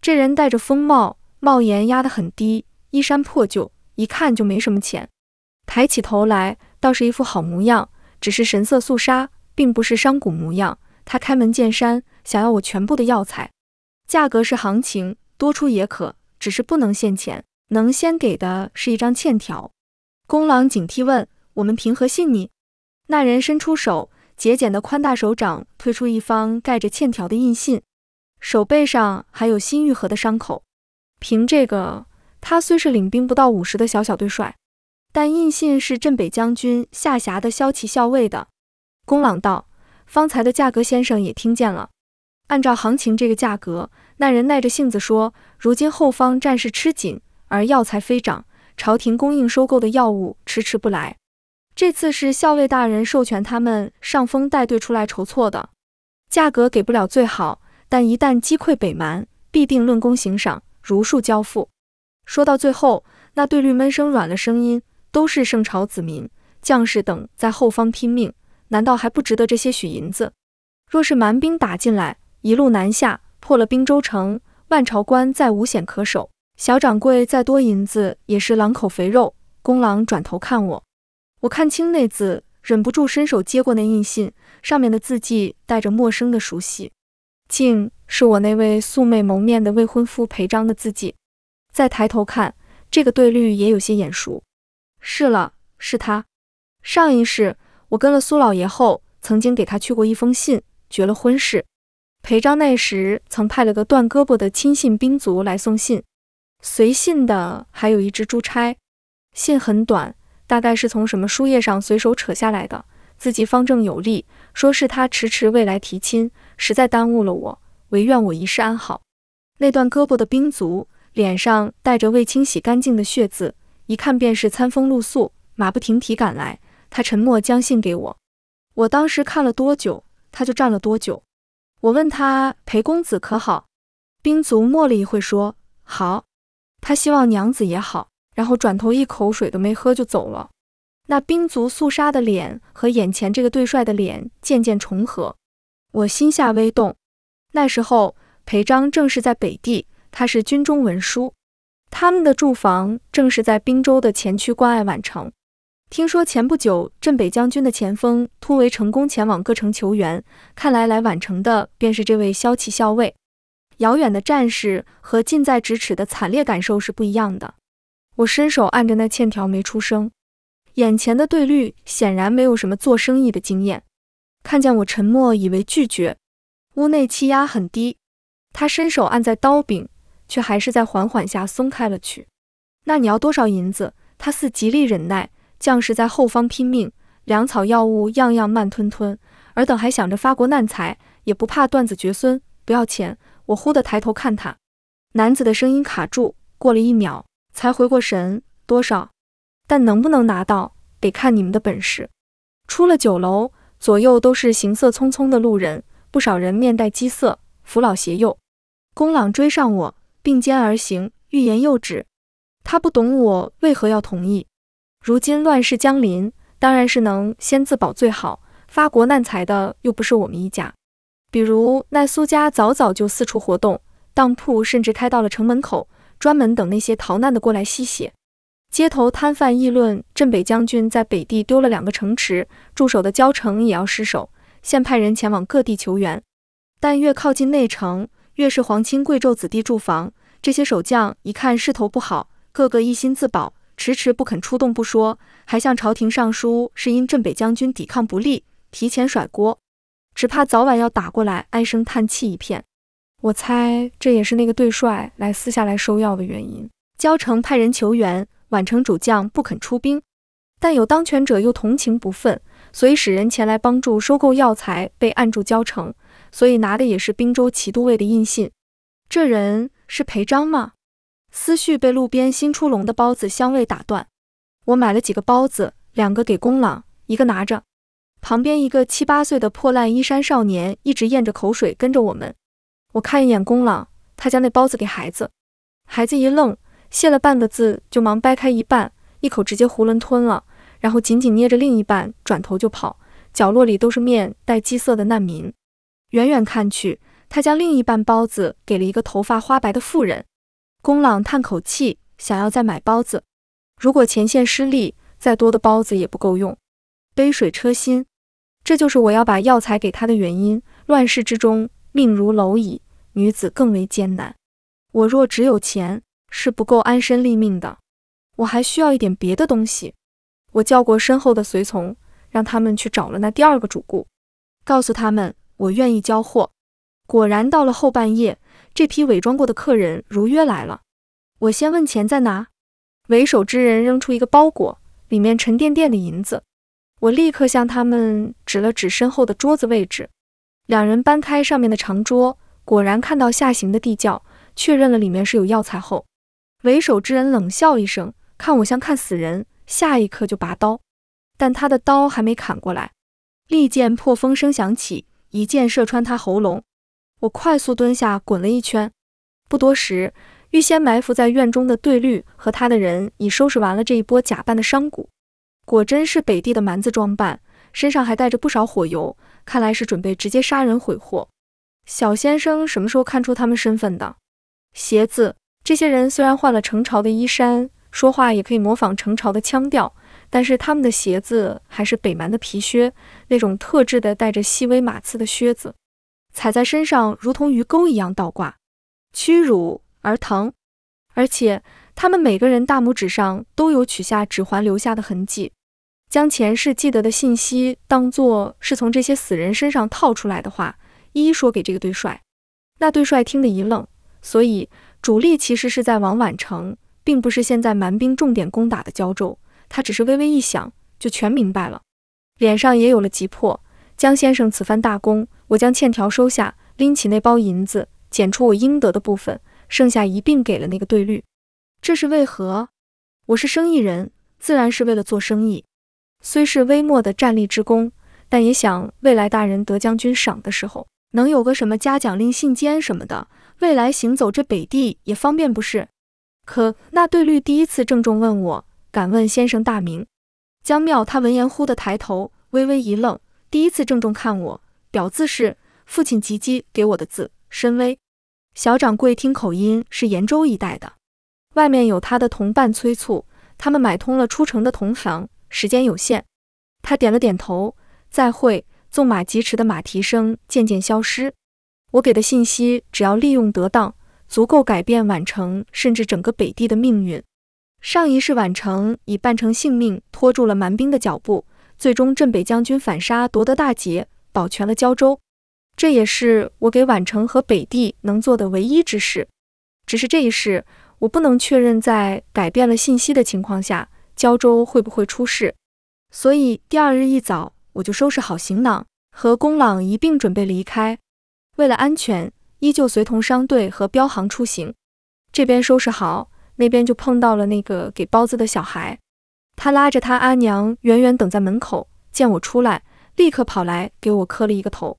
这人戴着风帽，帽檐压得很低，衣衫破旧，一看就没什么钱。抬起头来，倒是一副好模样，只是神色肃杀，并不是商贾模样。他开门见山，想要我全部的药材，价格是行情，多出也可。只是不能现钱，能先给的是一张欠条。公狼警惕问：“我们凭何信你？”那人伸出手，节俭的宽大手掌推出一方盖着欠条的印信，手背上还有新愈合的伤口。凭这个，他虽是领兵不到五十的小小队帅，但印信是镇北将军下辖的骁骑校尉的。公狼道：“方才的价格先生也听见了，按照行情这个价格。”那人耐着性子说：“如今后方战事吃紧，而药材飞涨，朝廷供应收购的药物迟迟不来。这次是校尉大人授权他们上峰带队出来筹措的，价格给不了最好，但一旦击溃北蛮，必定论功行赏，如数交付。”说到最后，那对绿闷声软了声音：“都是圣朝子民、将士等在后方拼命，难道还不值得这些许银子？若是蛮兵打进来，一路南下。”破了滨州城，万朝关再无险可守。小掌柜再多银子也是狼口肥肉。公狼转头看我，我看清那字，忍不住伸手接过那印信，上面的字迹带着陌生的熟悉，竟是我那位素昧谋面的未婚夫裴章的字迹。再抬头看，这个对律也有些眼熟。是了，是他。上一世我跟了苏老爷后，曾经给他去过一封信，绝了婚事。裴章那时曾派了个断胳膊的亲信兵卒来送信，随信的还有一支珠钗。信很短，大概是从什么书页上随手扯下来的，字迹方正有力，说是他迟迟未来提亲，实在耽误了我，唯愿我一世安好。那断胳膊的兵卒脸上带着未清洗干净的血渍，一看便是餐风露宿、马不停蹄赶来。他沉默将信给我，我当时看了多久，他就站了多久。我问他裴公子可好？兵卒默了一会，说好。他希望娘子也好。然后转头，一口水都没喝就走了。那兵卒肃杀的脸和眼前这个对帅的脸渐渐重合，我心下微动。那时候裴章正是在北地，他是军中文书，他们的住房正是在滨州的前区关隘宛城。听说前不久镇北将军的前锋突围成功，前往各城求援。看来来宛城的便是这位骁骑校尉。遥远的战士和近在咫尺的惨烈感受是不一样的。我伸手按着那欠条，没出声。眼前的对绿显然没有什么做生意的经验，看见我沉默，以为拒绝。屋内气压很低，他伸手按在刀柄，却还是在缓缓下松开了去。那你要多少银子？他似极力忍耐。将士在后方拼命，粮草药物样样慢吞吞，尔等还想着发国难财，也不怕断子绝孙。不要钱！我忽地抬头看他，男子的声音卡住，过了一秒才回过神。多少？但能不能拿到，得看你们的本事。出了酒楼，左右都是行色匆匆的路人，不少人面带饥色，扶老携幼。公朗追上我，并肩而行，欲言又止。他不懂我为何要同意。如今乱世将临，当然是能先自保最好。发国难财的又不是我们一家，比如那苏家早早就四处活动，当铺甚至开到了城门口，专门等那些逃难的过来吸血。街头摊贩议论，镇北将军在北地丢了两个城池，驻守的交城也要失守，现派人前往各地求援。但越靠近内城，越是皇亲贵胄子弟驻防，这些守将一看势头不好，个个一心自保。迟迟不肯出动不说，还向朝廷上书，是因镇北将军抵抗不力，提前甩锅，只怕早晚要打过来，唉声叹气一片。我猜这也是那个对帅来私下来收药的原因。交城派人求援，宛城主将不肯出兵，但有当权者又同情不忿，所以使人前来帮助收购药材，被按住交城，所以拿的也是滨州骑都尉的印信。这人是裴章吗？思绪被路边新出笼的包子香味打断。我买了几个包子，两个给公朗，一个拿着。旁边一个七八岁的破烂衣衫少年一直咽着口水跟着我们。我看一眼公朗，他将那包子给孩子。孩子一愣，谢了半个字，就忙掰开一半，一口直接囫囵吞了，然后紧紧捏着另一半，转头就跑。角落里都是面带饥色的难民。远远看去，他将另一半包子给了一个头发花白的妇人。公朗叹口气，想要再买包子。如果前线失利，再多的包子也不够用，杯水车薪。这就是我要把药材给他的原因。乱世之中，命如蝼蚁，女子更为艰难。我若只有钱，是不够安身立命的。我还需要一点别的东西。我叫过身后的随从，让他们去找了那第二个主顾，告诉他们我愿意交货。果然，到了后半夜。这批伪装过的客人如约来了。我先问钱在哪，为首之人扔出一个包裹，里面沉甸甸的银子。我立刻向他们指了指身后的桌子位置。两人搬开上面的长桌，果然看到下行的地窖。确认了里面是有药材后，为首之人冷笑一声，看我像看死人。下一刻就拔刀，但他的刀还没砍过来，利剑破风声响起，一箭射穿他喉咙。我快速蹲下，滚了一圈。不多时，预先埋伏在院中的对绿和他的人已收拾完了这一波假扮的商贾。果真是北地的蛮子装扮，身上还带着不少火油，看来是准备直接杀人毁货。小先生什么时候看出他们身份的鞋子？这些人虽然换了成朝的衣衫，说话也可以模仿成朝的腔调，但是他们的鞋子还是北蛮的皮靴，那种特制的带着细微马刺的靴子。踩在身上，如同鱼钩一样倒挂，屈辱而疼。而且他们每个人大拇指上都有取下指环留下的痕迹。将前世记得的信息当作是从这些死人身上套出来的话，一一说给这个对帅。那对帅听得一愣。所以主力其实是在王宛城，并不是现在蛮兵重点攻打的胶州。他只是微微一想，就全明白了，脸上也有了急迫。江先生此番大功。我将欠条收下，拎起那包银子，捡出我应得的部分，剩下一并给了那个对绿。这是为何？我是生意人，自然是为了做生意。虽是微末的战立之功，但也想未来大人得将军赏的时候，能有个什么嘉奖令、信笺什么的，未来行走这北地也方便不是？可那对绿第一次郑重问我，敢问先生大名？江妙，他闻言忽地抬头，微微一愣，第一次郑重看我。表字是父亲吉吉给我的字。深威，小掌柜听口音是延州一带的。外面有他的同伴催促，他们买通了出城的同行，时间有限。他点了点头。再会。纵马疾驰的马蹄声渐渐消失。我给的信息，只要利用得当，足够改变宛城甚至整个北地的命运。上一世宛城以半成性命拖住了蛮兵的脚步，最终镇北将军反杀，夺得大捷。保全了胶州，这也是我给宛城和北地能做的唯一之事。只是这一事，我不能确认在改变了信息的情况下，胶州会不会出事。所以第二日一早，我就收拾好行囊，和公朗一并准备离开。为了安全，依旧随同商队和镖行出行。这边收拾好，那边就碰到了那个给包子的小孩，他拉着他阿娘远远等在门口，见我出来。立刻跑来给我磕了一个头，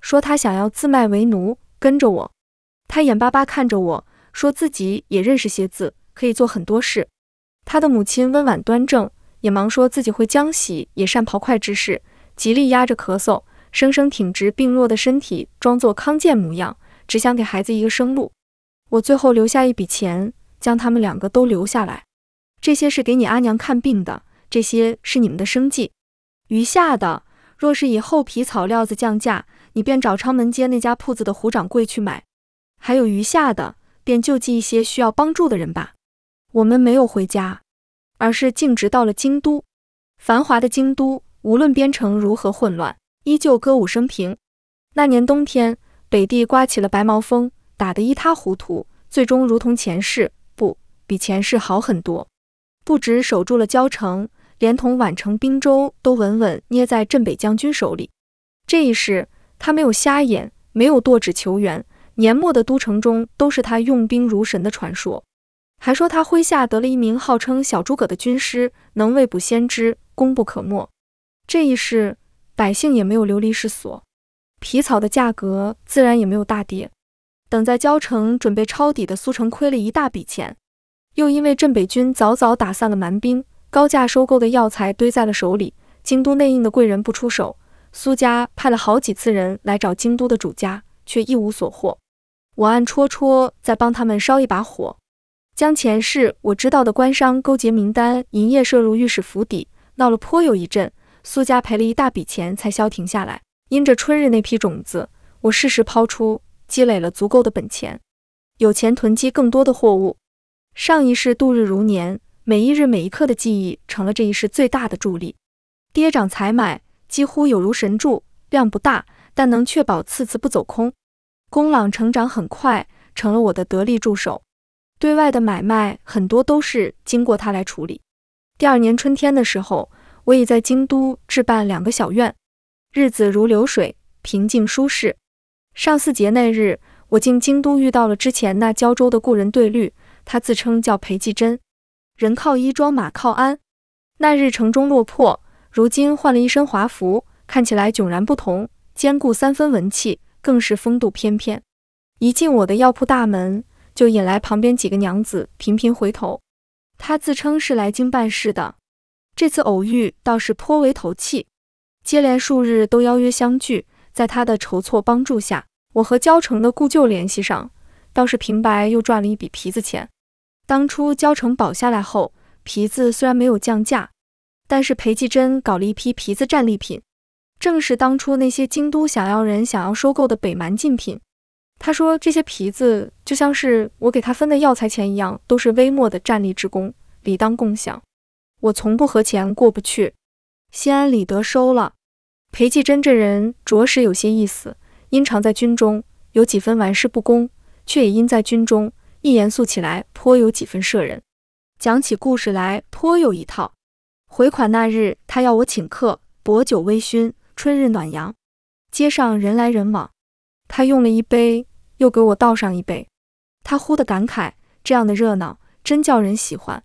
说他想要自卖为奴跟着我。他眼巴巴看着我说自己也认识些字，可以做很多事。他的母亲温婉端正，也忙说自己会浆洗，也善刨块之事，极力压着咳嗽，生生挺直病弱的身体，装作康健模样，只想给孩子一个生路。我最后留下一笔钱，将他们两个都留下来。这些是给你阿娘看病的，这些是你们的生计，余下的。若是以后皮草料子降价，你便找昌门街那家铺子的胡掌柜去买。还有余下的，便救济一些需要帮助的人吧。我们没有回家，而是径直到了京都。繁华的京都，无论边城如何混乱，依旧歌舞升平。那年冬天，北地刮起了白毛风，打得一塌糊涂。最终，如同前世，不比前世好很多。不止守住了交城。连同宛城、滨州都稳稳捏在镇北将军手里。这一世，他没有瞎眼，没有剁指求援。年末的都城中，都是他用兵如神的传说，还说他麾下得了一名号称小诸葛的军师，能未卜先知，功不可没。这一世，百姓也没有流离失所，皮草的价格自然也没有大跌。等在交城准备抄底的苏成亏了一大笔钱，又因为镇北军早早打散了蛮兵。高价收购的药材堆在了手里，京都内应的贵人不出手，苏家派了好几次人来找京都的主家，却一无所获。我暗戳戳在帮他们烧一把火，将前世我知道的官商勾结名单、营业设入、御史府邸闹了颇有一阵，苏家赔了一大笔钱才消停下来。因着春日那批种子，我适时抛出，积累了足够的本钱，有钱囤积更多的货物。上一世度日如年。每一日每一刻的记忆成了这一世最大的助力，跌涨才买，几乎有如神助，量不大，但能确保次次不走空。公朗成长很快，成了我的得力助手，对外的买卖很多都是经过他来处理。第二年春天的时候，我已在京都置办两个小院，日子如流水，平静舒适。上巳节那日，我进京都遇到了之前那胶州的故人对绿，他自称叫裴继真。人靠衣装，马靠鞍。那日城中落魄，如今换了一身华服，看起来迥然不同，兼顾三分文气，更是风度翩翩。一进我的药铺大门，就引来旁边几个娘子频频回头。他自称是来京办事的，这次偶遇倒是颇为投契。接连数日都邀约相聚，在他的筹措帮助下，我和焦城的故旧联系上，倒是平白又赚了一笔皮子钱。当初交城堡下来后，皮子虽然没有降价，但是裴继真搞了一批皮子战利品，正是当初那些京都想要人想要收购的北蛮禁品。他说这些皮子就像是我给他分的药材钱一样，都是微末的战利之功，理当共享。我从不和钱过不去，心安理得收了。裴继真这人着实有些意思，因常在军中，有几分玩世不恭，却也因在军中。一严肃起来，颇有几分摄人；讲起故事来，颇有一套。回款那日，他要我请客，薄酒微醺，春日暖阳，街上人来人往。他用了一杯，又给我倒上一杯。他忽地感慨：“这样的热闹，真叫人喜欢。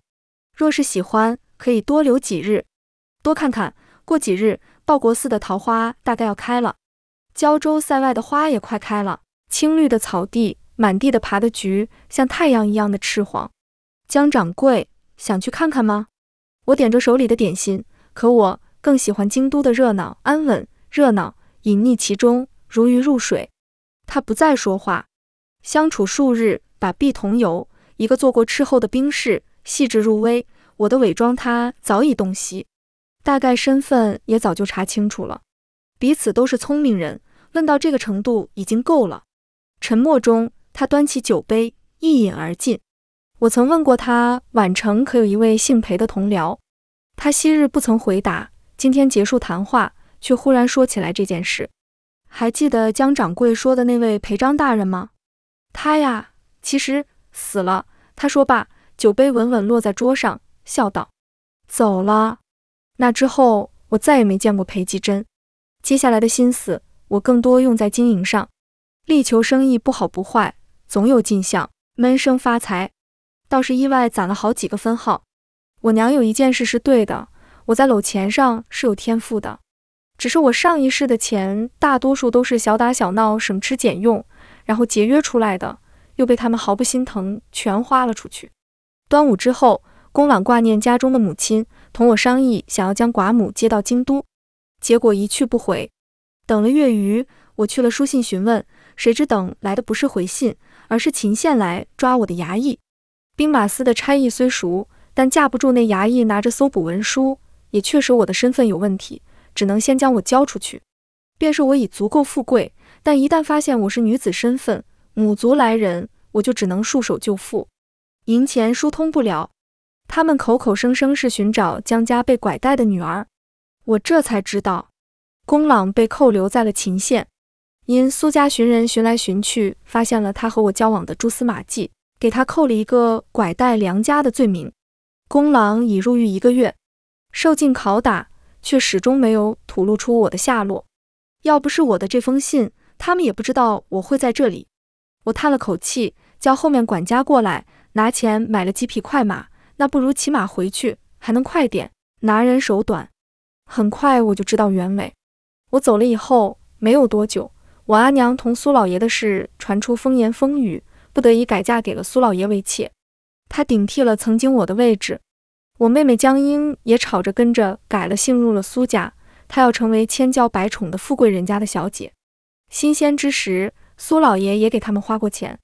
若是喜欢，可以多留几日，多看看。过几日，报国寺的桃花大概要开了，胶州塞外的花也快开了，青绿的草地。”满地的爬的菊，像太阳一样的赤黄。江掌柜想去看看吗？我点着手里的点心，可我更喜欢京都的热闹安稳。热闹隐匿其中，如鱼入水。他不再说话。相处数日，把臂同游。一个做过斥候的兵士，细致入微。我的伪装，他早已洞悉，大概身份也早就查清楚了。彼此都是聪明人，问到这个程度已经够了。沉默中。他端起酒杯，一饮而尽。我曾问过他，宛城可有一位姓裴的同僚？他昔日不曾回答，今天结束谈话，却忽然说起来这件事。还记得江掌柜说的那位裴章大人吗？他呀，其实死了。他说罢，酒杯稳稳落在桌上，笑道：“走了。”那之后，我再也没见过裴继珍。接下来的心思，我更多用在经营上，力求生意不好不坏。总有进项，闷声发财，倒是意外攒了好几个分号。我娘有一件事是对的，我在搂钱上是有天赋的。只是我上一世的钱，大多数都是小打小闹、省吃俭用，然后节约出来的，又被他们毫不心疼全花了出去。端午之后，公朗挂念家中的母亲，同我商议，想要将寡母接到京都，结果一去不回。等了月余，我去了书信询问，谁知等来的不是回信。而是秦县来抓我的衙役，兵马司的差役虽熟，但架不住那衙役拿着搜捕文书，也确实我的身份有问题，只能先将我交出去。便是我已足够富贵，但一旦发现我是女子身份，母族来人，我就只能束手就缚。银钱疏通不了，他们口口声声是寻找江家被拐带的女儿，我这才知道，公朗被扣留在了秦县。因苏家寻人寻来寻去，发现了他和我交往的蛛丝马迹，给他扣了一个拐带良家的罪名。公狼已入狱一个月，受尽拷打，却始终没有吐露出我的下落。要不是我的这封信，他们也不知道我会在这里。我叹了口气，叫后面管家过来拿钱买了几匹快马。那不如骑马回去，还能快点。拿人手短，很快我就知道原委。我走了以后没有多久。我阿娘同苏老爷的事传出风言风语，不得已改嫁给了苏老爷为妾。她顶替了曾经我的位置，我妹妹江英也吵着跟着改了姓，入了苏家。她要成为千娇百宠的富贵人家的小姐。新鲜之时，苏老爷也给他们花过钱。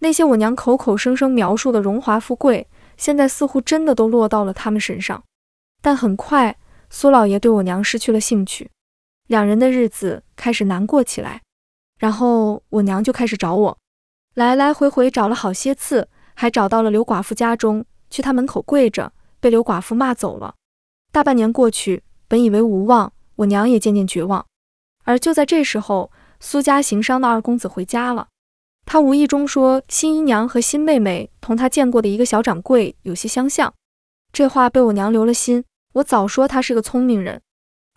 那些我娘口口声声描述的荣华富贵，现在似乎真的都落到了他们身上。但很快，苏老爷对我娘失去了兴趣，两人的日子开始难过起来。然后我娘就开始找我，来来回回找了好些次，还找到了刘寡妇家中，去她门口跪着，被刘寡妇骂走了。大半年过去，本以为无望，我娘也渐渐绝望。而就在这时候，苏家行商的二公子回家了，他无意中说新姨娘和新妹妹同他见过的一个小掌柜有些相像。这话被我娘留了心，我早说他是个聪明人。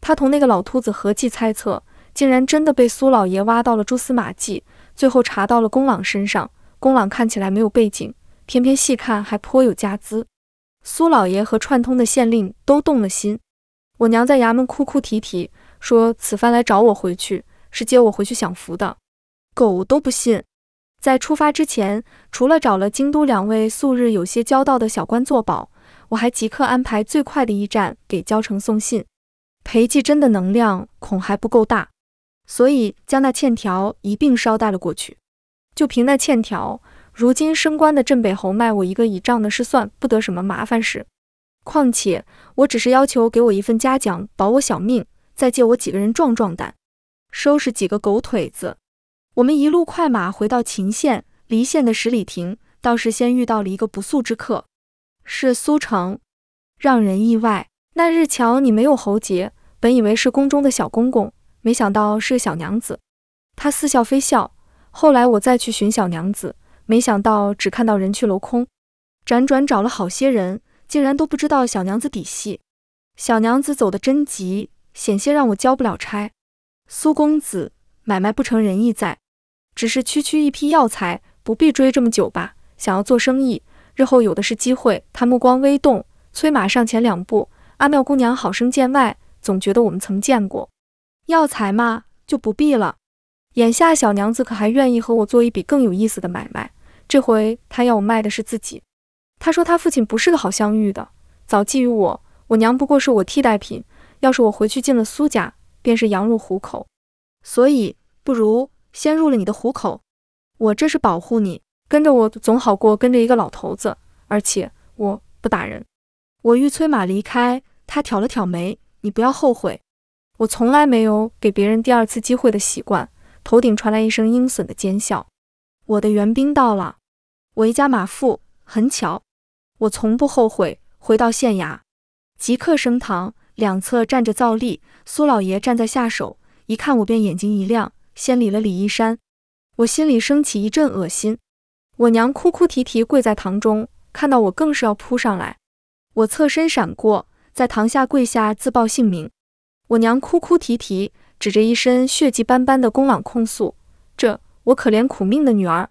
他同那个老秃子合计猜测。竟然真的被苏老爷挖到了蛛丝马迹，最后查到了宫朗身上。宫朗看起来没有背景，偏偏细看还颇有家资。苏老爷和串通的县令都动了心。我娘在衙门哭哭啼啼，说此番来找我回去是接我回去享福的，狗都不信。在出发之前，除了找了京都两位素日有些交道的小官作保，我还即刻安排最快的驿站给焦城送信。裴继真的能量恐还不够大。所以将那欠条一并捎带了过去。就凭那欠条，如今升官的镇北侯卖我一个倚仗的事，算不得什么麻烦事。况且我只是要求给我一份嘉奖，保我小命，再借我几个人壮壮胆，收拾几个狗腿子。我们一路快马回到秦县，离县的十里亭，倒是先遇到了一个不速之客，是苏城。让人意外，那日瞧你没有侯结，本以为是宫中的小公公。没想到是个小娘子，她似笑非笑。后来我再去寻小娘子，没想到只看到人去楼空。辗转找了好些人，竟然都不知道小娘子底细。小娘子走的真急，险些让我交不了差。苏公子，买卖不成仁义在，只是区区一批药材，不必追这么久吧。想要做生意，日后有的是机会。他目光微动，催马上前两步。阿妙姑娘，好生见外，总觉得我们曾见过。药材嘛就不必了。眼下小娘子可还愿意和我做一笔更有意思的买卖？这回她要我卖的是自己。她说她父亲不是个好相遇的，早觊觎我。我娘不过是我替代品。要是我回去进了苏家，便是羊入虎口。所以不如先入了你的虎口。我这是保护你，跟着我总好过跟着一个老头子。而且我不打人。我欲催马离开，他挑了挑眉：“你不要后悔。”我从来没有给别人第二次机会的习惯。头顶传来一声鹰隼的尖笑，我的援兵到了。我一家马夫，很巧，我从不后悔。回到县衙，即刻升堂，两侧站着造隶，苏老爷站在下手，一看我便眼睛一亮，先理了理衣衫。我心里升起一阵恶心。我娘哭哭啼啼跪在堂中，看到我更是要扑上来。我侧身闪过，在堂下跪下自报姓名。我娘哭哭啼啼，指着一身血迹斑斑的公网控诉：“这我可怜苦命的女儿，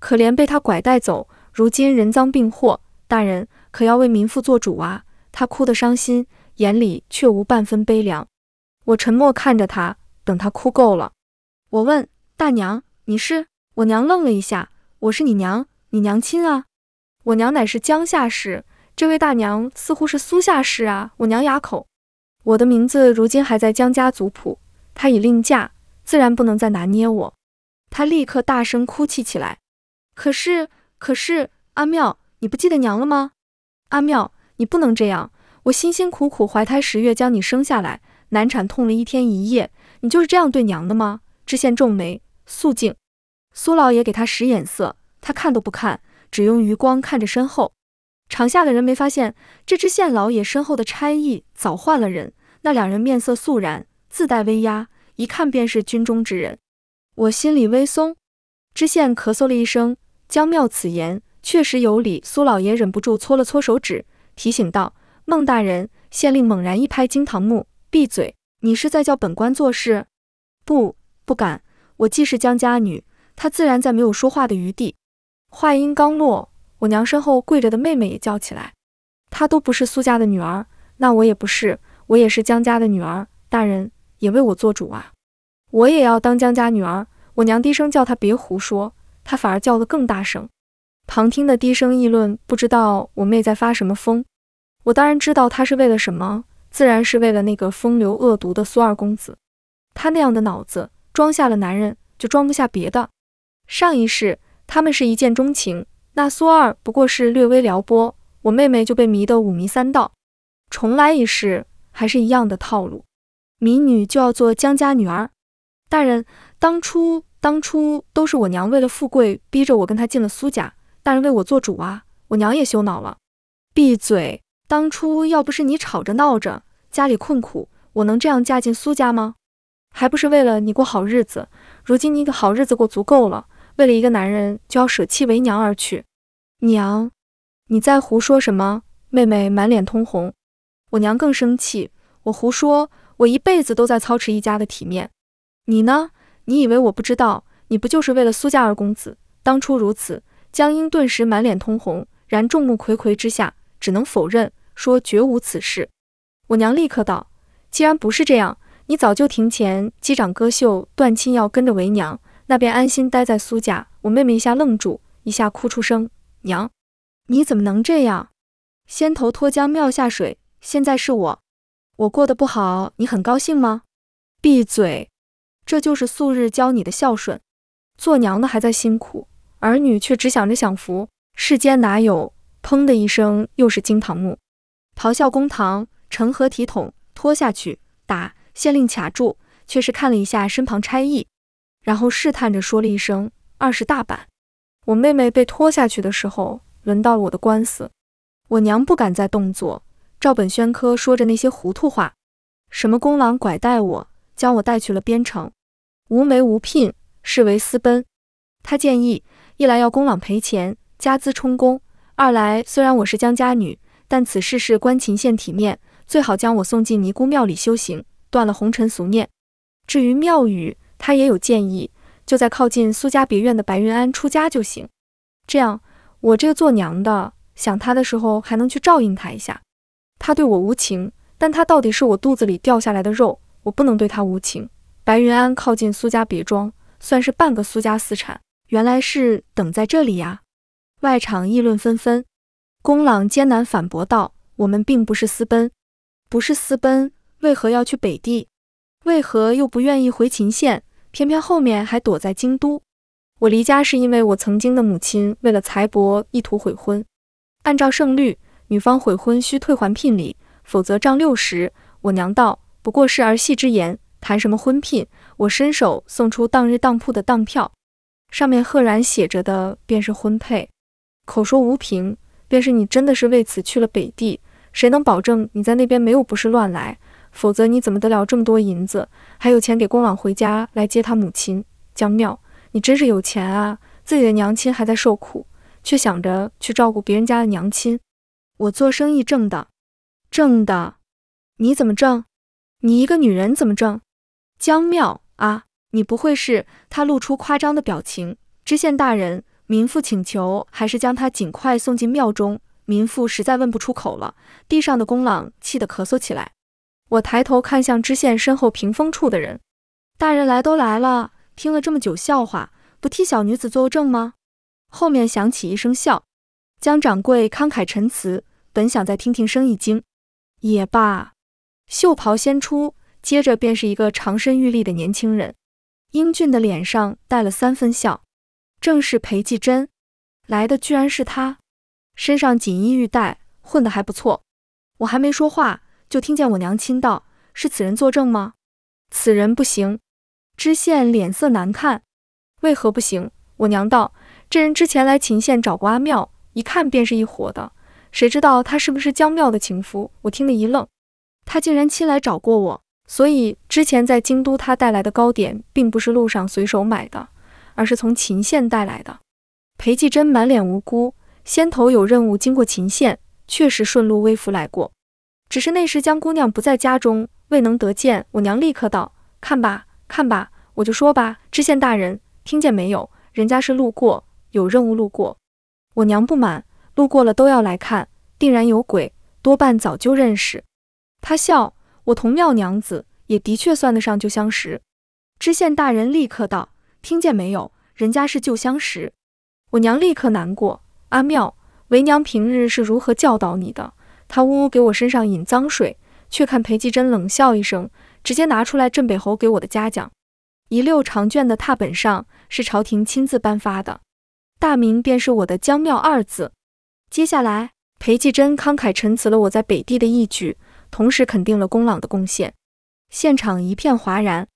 可怜被他拐带走，如今人赃并获，大人可要为民妇做主啊！”她哭得伤心，眼里却无半分悲凉。我沉默看着她，等她哭够了，我问大娘：“你是？”我娘愣了一下：“我是你娘，你娘亲啊！”我娘乃是江夏氏，这位大娘似乎是苏夏氏啊！我娘哑口。我的名字如今还在江家族谱，她已另嫁，自然不能再拿捏我。她立刻大声哭泣起来。可是，可是，阿妙，你不记得娘了吗？阿妙，你不能这样！我辛辛苦苦怀胎十月，将你生下来，难产痛了一天一夜，你就是这样对娘的吗？知县皱眉，肃静。苏老爷给他使眼色，他看都不看，只用余光看着身后。场下的人没发现，这知县老爷身后的差役早换了人。那两人面色肃然，自带威压，一看便是军中之人。我心里微松。知县咳嗽了一声，江妙此言确实有理。苏老爷忍不住搓了搓手指，提醒道：“孟大人。”县令猛然一拍惊堂木：“闭嘴！你是在叫本官做事？不，不敢。我既是江家女，她自然再没有说话的余地。”话音刚落。我娘身后跪着的妹妹也叫起来：“她都不是苏家的女儿，那我也不是，我也是江家的女儿。大人也为我做主啊！我也要当江家女儿。”我娘低声叫她别胡说，她反而叫得更大声。旁听的低声议论，不知道我妹在发什么疯。我当然知道她是为了什么，自然是为了那个风流恶毒的苏二公子。他那样的脑子，装下了男人就装不下别的。上一世他们是一见钟情。那苏二不过是略微撩拨，我妹妹就被迷得五迷三道。重来一世还是一样的套路，民女就要做江家女儿。大人，当初当初都是我娘为了富贵逼着我跟她进了苏家。大人为我做主啊！我娘也羞恼了。闭嘴！当初要不是你吵着闹着，家里困苦，我能这样嫁进苏家吗？还不是为了你过好日子。如今你的好日子过足够了。为了一个男人就要舍弃为娘而去，娘，你在胡说什么？妹妹满脸通红，我娘更生气。我胡说，我一辈子都在操持一家的体面，你呢？你以为我不知道？你不就是为了苏家二公子？当初如此，江英顿时满脸通红，然众目睽睽之下，只能否认，说绝无此事。我娘立刻道：“既然不是这样，你早就庭前击掌割袖断亲，要跟着为娘。”那便安心待在苏家。我妹妹一下愣住，一下哭出声：“娘，你怎么能这样？先头脱江庙下水，现在是我，我过得不好，你很高兴吗？”闭嘴！这就是素日教你的孝顺。做娘的还在辛苦，儿女却只想着享福。世间哪有？砰的一声，又是惊堂木，咆哮公堂，成何体统？拖下去打！县令卡住，却是看了一下身旁差役。然后试探着说了一声：“二十大板。”我妹妹被拖下去的时候，轮到了我的官司。我娘不敢再动作，照本宣科说着那些糊涂话：“什么公郎拐带我，将我带去了边城，无媒无聘，视为私奔。”他建议：一来要公郎赔钱，家资充公；二来虽然我是江家女，但此事事关秦县体面，最好将我送进尼姑庙里修行，断了红尘俗念。至于庙宇，他也有建议，就在靠近苏家别院的白云庵出家就行。这样，我这个做娘的想他的时候还能去照应他一下。他对我无情，但他到底是我肚子里掉下来的肉，我不能对他无情。白云庵靠近苏家别庄，算是半个苏家私产。原来是等在这里呀！外场议论纷纷，公朗艰难反驳道：“我们并不是私奔，不是私奔，为何要去北地？为何又不愿意回秦县？”偏偏后面还躲在京都。我离家是因为我曾经的母亲为了财帛意图悔婚。按照圣律，女方悔婚需退还聘礼，否则杖六十。我娘道：“不过是儿戏之言，谈什么婚聘？”我伸手送出当日当铺的当票，上面赫然写着的便是婚配。口说无凭，便是你真的是为此去了北地，谁能保证你在那边没有不是乱来？否则你怎么得了这么多银子？还有钱给公朗回家来接他母亲？江妙，你真是有钱啊！自己的娘亲还在受苦，却想着去照顾别人家的娘亲。我做生意挣的，挣的。你怎么挣？你一个女人怎么挣？江妙啊，你不会是……他露出夸张的表情。知县大人，民妇请求还是将她尽快送进庙中。民妇实在问不出口了。地上的公朗气得咳嗽起来。我抬头看向知县身后屏风处的人，大人来都来了，听了这么久笑话，不替小女子作证吗？后面响起一声笑，江掌柜慷慨陈词，本想再听听生意经，也罢。袖袍先出，接着便是一个长身玉立的年轻人，英俊的脸上带了三分笑，正是裴继珍。来的居然是他，身上锦衣玉带，混得还不错。我还没说话。就听见我娘亲道：“是此人作证吗？此人不行。”知县脸色难看：“为何不行？”我娘道：“这人之前来秦县找过阿妙，一看便是一伙的。谁知道他是不是江妙的情夫？”我听得一愣：“他竟然亲来找过我，所以之前在京都他带来的糕点，并不是路上随手买的，而是从秦县带来的。”裴继真满脸无辜：“先头有任务经过秦县，确实顺路微服来过。”只是那时江姑娘不在家中，未能得见。我娘立刻道：“看吧，看吧，我就说吧，知县大人，听见没有？人家是路过，有任务路过。”我娘不满，路过了都要来看，定然有鬼，多半早就认识。她笑：“我同妙娘子也的确算得上旧相识。”知县大人立刻道：“听见没有？人家是旧相识。”我娘立刻难过：“阿妙，为娘平日是如何教导你的？”他呜呜给我身上引脏水，却看裴继真冷笑一声，直接拿出来镇北侯给我的嘉奖，一溜长卷的拓本上是朝廷亲自颁发的，大名便是我的江庙”二字。接下来，裴继真慷慨陈词了我在北地的义举，同时肯定了公朗的贡献，现场一片哗然。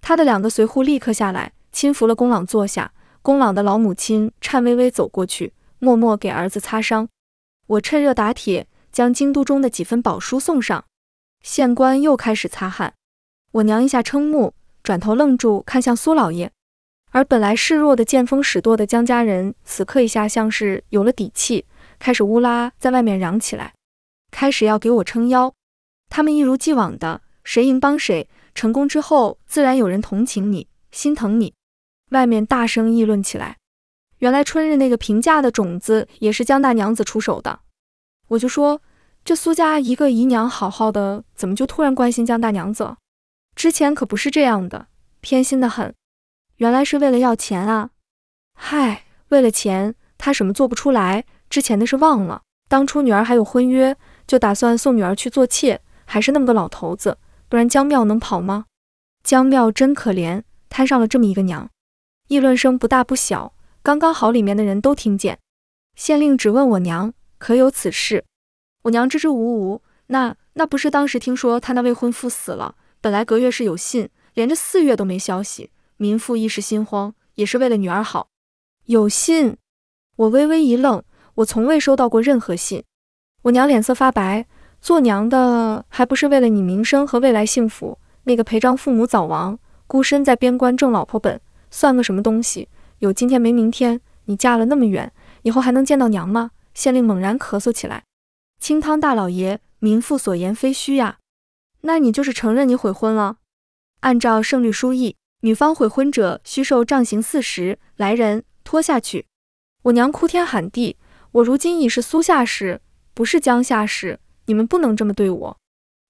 他的两个随扈立刻下来，亲扶了公朗坐下。公朗的老母亲颤巍巍走过去，默默给儿子擦伤。我趁热打铁。将京都中的几份宝书送上，县官又开始擦汗。我娘一下瞠目，转头愣住，看向苏老爷。而本来示弱的、见风使舵的江家人，此刻一下像是有了底气，开始乌拉，在外面嚷起来，开始要给我撑腰。他们一如既往的，谁赢帮谁。成功之后，自然有人同情你，心疼你。外面大声议论起来。原来春日那个平价的种子，也是江大娘子出手的。我就说，这苏家一个姨娘好好的，怎么就突然关心江大娘子？之前可不是这样的，偏心的很。原来是为了要钱啊！嗨，为了钱，他什么做不出来？之前的事忘了。当初女儿还有婚约，就打算送女儿去做妾，还是那么个老头子，不然江妙能跑吗？江妙真可怜，摊上了这么一个娘。议论声不大不小，刚刚好里面的人都听见。县令只问我娘。可有此事？我娘支支吾吾，那那不是当时听说他那未婚夫死了，本来隔月是有信，连着四月都没消息，民妇一时心慌，也是为了女儿好。有信？我微微一愣，我从未收到过任何信。我娘脸色发白，做娘的还不是为了你名声和未来幸福？那个陪葬父母早亡，孤身在边关挣老婆本，算个什么东西？有今天没明天，你嫁了那么远，以后还能见到娘吗？县令猛然咳嗽起来，清汤大老爷，民妇所言非虚呀。那你就是承认你悔婚了？按照圣律书意，女方悔婚者需受杖刑四十。来人，拖下去！我娘哭天喊地，我如今已是苏下士，不是江下士，你们不能这么对我。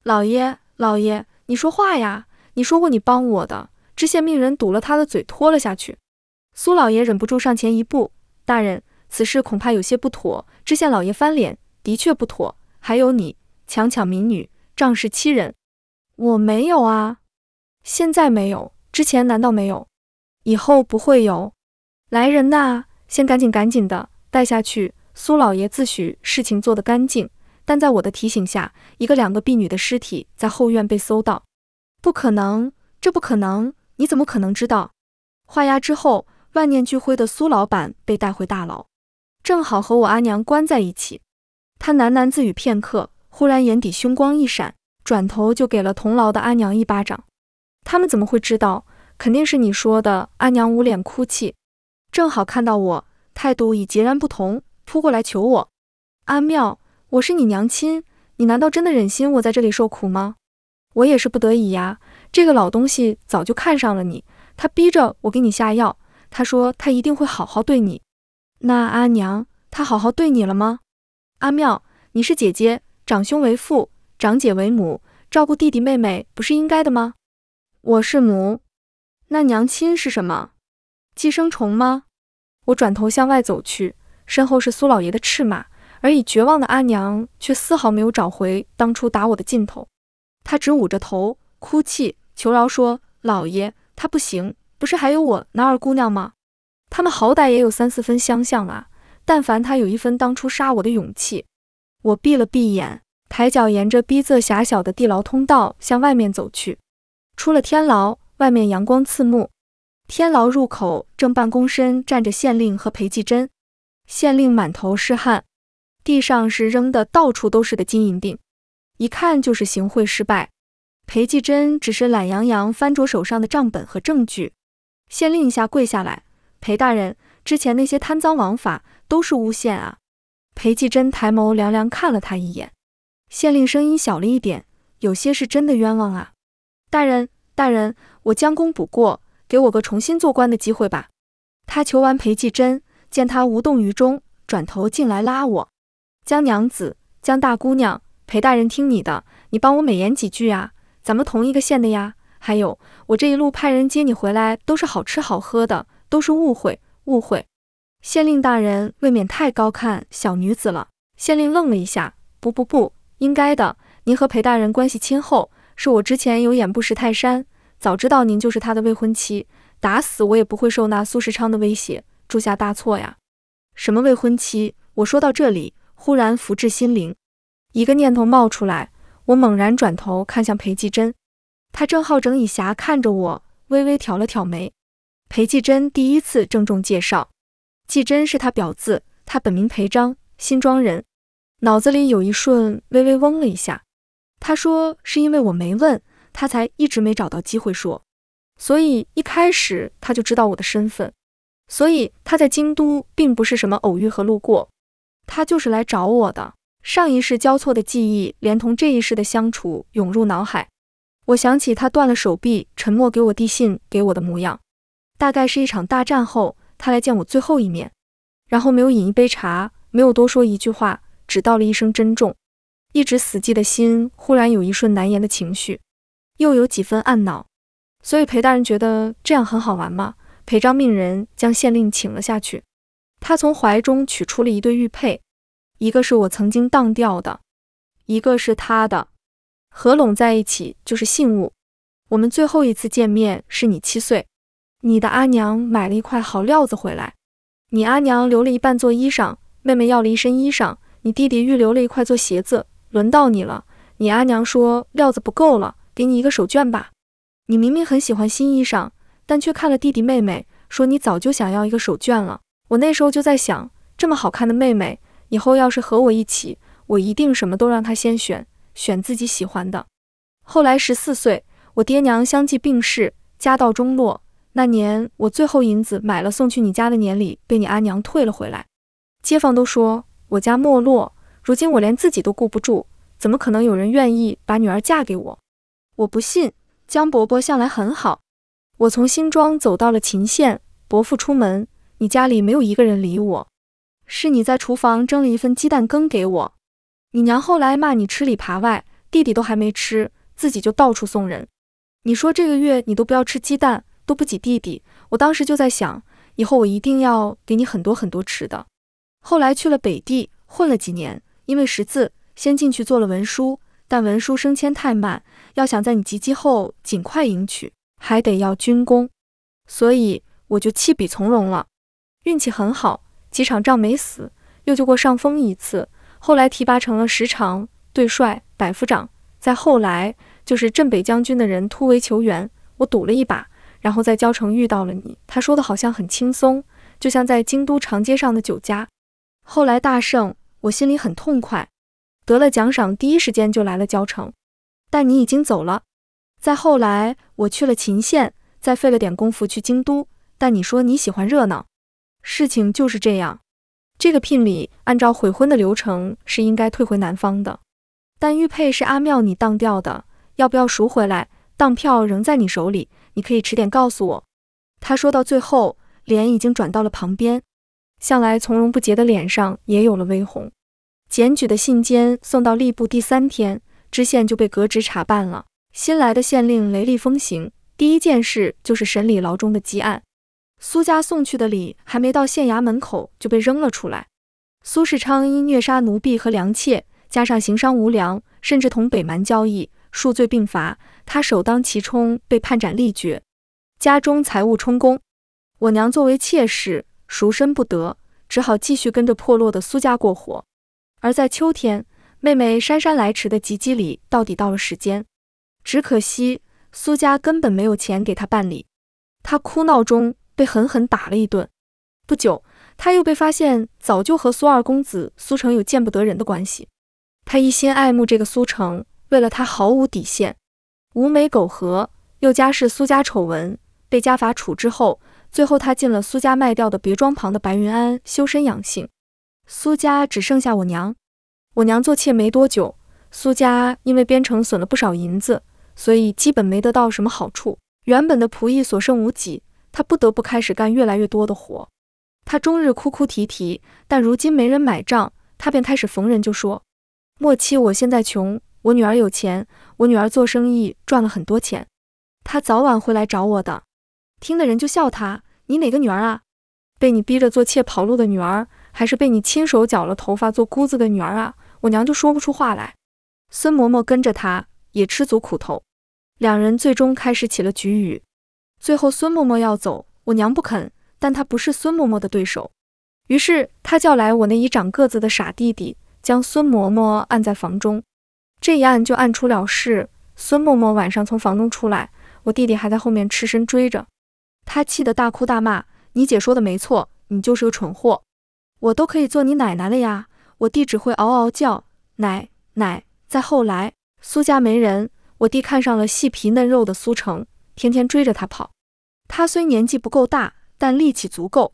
老爷，老爷，你说话呀！你说过你帮我的。知县命人堵了他的嘴，拖了下去。苏老爷忍不住上前一步，大人。此事恐怕有些不妥，知县老爷翻脸的确不妥。还有你，强抢民女，仗势欺人。我没有啊，现在没有，之前难道没有？以后不会有。来人呐，先赶紧赶紧的带下去。苏老爷自诩事情做得干净，但在我的提醒下，一个两个婢女的尸体在后院被搜到。不可能，这不可能，你怎么可能知道？画押之后，万念俱灰的苏老板被带回大牢。正好和我阿娘关在一起，他喃喃自语片刻，忽然眼底凶光一闪，转头就给了同牢的阿娘一巴掌。他们怎么会知道？肯定是你说的。阿娘捂脸哭泣，正好看到我，态度已截然不同，扑过来求我。阿妙，我是你娘亲，你难道真的忍心我在这里受苦吗？我也是不得已呀。这个老东西早就看上了你，他逼着我给你下药，他说他一定会好好对你。那阿娘，她好好对你了吗？阿妙，你是姐姐，长兄为父，长姐为母，照顾弟弟妹妹不是应该的吗？我是母，那娘亲是什么？寄生虫吗？我转头向外走去，身后是苏老爷的赤马，而已绝望的阿娘却丝毫没有找回当初打我的劲头，她只捂着头哭泣求饶，说：“老爷，她不行，不是还有我那二姑娘吗？”他们好歹也有三四分相像啊！但凡他有一分当初杀我的勇气，我闭了闭眼，抬脚沿着逼仄狭小的地牢通道向外面走去。出了天牢，外面阳光刺目。天牢入口正办公身站着县令和裴继珍，县令满头是汗，地上是扔的到处都是的金银锭，一看就是行贿失败。裴继珍只是懒洋洋翻着手上的账本和证据。县令一下跪下来。裴大人之前那些贪赃枉法都是诬陷啊！裴继珍抬眸凉凉看了他一眼，县令声音小了一点，有些是真的冤枉啊！大人，大人，我将功补过，给我个重新做官的机会吧！他求完裴继珍，见他无动于衷，转头进来拉我，江娘子，江大姑娘，裴大人听你的，你帮我美言几句啊！咱们同一个县的呀，还有我这一路派人接你回来都是好吃好喝的。都是误会，误会！县令大人未免太高看小女子了。县令愣了一下，不不不，应该的。您和裴大人关系亲厚，是我之前有眼不识泰山，早知道您就是他的未婚妻，打死我也不会受那苏世昌的威胁，铸下大错呀！什么未婚妻？我说到这里，忽然福至心灵，一个念头冒出来，我猛然转头看向裴继珍，他正好整以暇看着我，微微挑了挑眉。裴继珍第一次郑重介绍，继珍是他表字，他本名裴章，新庄人。脑子里有一瞬微微嗡了一下。他说是因为我没问他，才一直没找到机会说。所以一开始他就知道我的身份，所以他在京都并不是什么偶遇和路过，他就是来找我的。上一世交错的记忆，连同这一世的相处涌入脑海。我想起他断了手臂，沉默给我递信给我的模样。大概是一场大战后，他来见我最后一面，然后没有饮一杯茶，没有多说一句话，只道了一声珍重。一直死寂的心忽然有一瞬难言的情绪，又有几分懊恼。所以裴大人觉得这样很好玩吗？裴璋命人将县令请了下去，他从怀中取出了一对玉佩，一个是我曾经当掉的，一个是他的，合拢在一起就是信物。我们最后一次见面是你七岁。你的阿娘买了一块好料子回来，你阿娘留了一半做衣裳，妹妹要了一身衣裳，你弟弟预留了一块做鞋子，轮到你了。你阿娘说料子不够了，给你一个手绢吧。你明明很喜欢新衣裳，但却看了弟弟妹妹，说你早就想要一个手绢了。我那时候就在想，这么好看的妹妹，以后要是和我一起，我一定什么都让她先选，选自己喜欢的。后来十四岁，我爹娘相继病逝，家道中落。那年我最后银子买了送去你家的年礼，被你阿娘退了回来。街坊都说我家没落，如今我连自己都顾不住，怎么可能有人愿意把女儿嫁给我？我不信，江伯伯向来很好。我从新庄走到了秦县，伯父出门，你家里没有一个人理我，是你在厨房蒸了一份鸡蛋羹给我。你娘后来骂你吃里扒外，弟弟都还没吃，自己就到处送人。你说这个月你都不要吃鸡蛋？都不挤弟弟，我当时就在想，以后我一定要给你很多很多吃的。后来去了北地混了几年，因为识字，先进去做了文书。但文书升迁太慢，要想在你及笄后尽快迎娶，还得要军功，所以我就弃笔从戎了。运气很好，几场仗没死，又救过上峰一次。后来提拔成了十常对帅、百夫长，再后来就是镇北将军的人突围求援，我赌了一把。然后在交城遇到了你，他说的好像很轻松，就像在京都长街上的酒家。后来大胜，我心里很痛快，得了奖赏，第一时间就来了交城，但你已经走了。再后来我去了秦县，再费了点功夫去京都，但你说你喜欢热闹，事情就是这样。这个聘礼按照悔婚的流程是应该退回男方的，但玉佩是阿妙你当掉的，要不要赎回来？当票仍在你手里。你可以迟点告诉我。”他说到最后，脸已经转到了旁边，向来从容不迫的脸上也有了微红。检举的信笺送到吏部第三天，知县就被革职查办了。新来的县令雷厉风行，第一件事就是审理牢中的积案。苏家送去的礼还没到县衙门口，就被扔了出来。苏世昌因虐杀奴婢和良妾，加上行商无良，甚至同北蛮交易，数罪并罚。他首当其冲被判斩立决，家中财物充公。我娘作为妾室赎身不得，只好继续跟着破落的苏家过活。而在秋天，妹妹姗姗来迟的吉笄礼到底到了时间，只可惜苏家根本没有钱给她办理。她哭闹中被狠狠打了一顿。不久，她又被发现早就和苏二公子苏成有见不得人的关系。她一心爱慕这个苏成，为了他毫无底线。无美苟合，又加是苏家丑闻，被家法处置后，最后他进了苏家卖掉的别庄旁的白云庵修身养性。苏家只剩下我娘，我娘做妾没多久，苏家因为边城损了不少银子，所以基本没得到什么好处。原本的仆役所剩无几，他不得不开始干越来越多的活。他终日哭哭啼啼，但如今没人买账，他便开始逢人就说：“莫欺我现在穷，我女儿有钱。”我女儿做生意赚了很多钱，她早晚会来找我的。听的人就笑她：“你哪个女儿啊？被你逼着做妾跑路的女儿，还是被你亲手绞了头发做姑子的女儿啊？”我娘就说不出话来。孙嬷嬷跟着她也吃足苦头，两人最终开始起了局语。最后孙嬷嬷要走，我娘不肯，但她不是孙嬷嬷的对手，于是她叫来我那一长个子的傻弟弟，将孙嬷嬷按在房中。这一按就按出了事。孙默默晚上从房中出来，我弟弟还在后面赤身追着，他气得大哭大骂：“你姐说的没错，你就是个蠢货！我都可以做你奶奶了呀！”我弟只会嗷嗷叫奶奶。再后来，苏家没人，我弟看上了细皮嫩肉的苏成，天天追着他跑。他虽年纪不够大，但力气足够。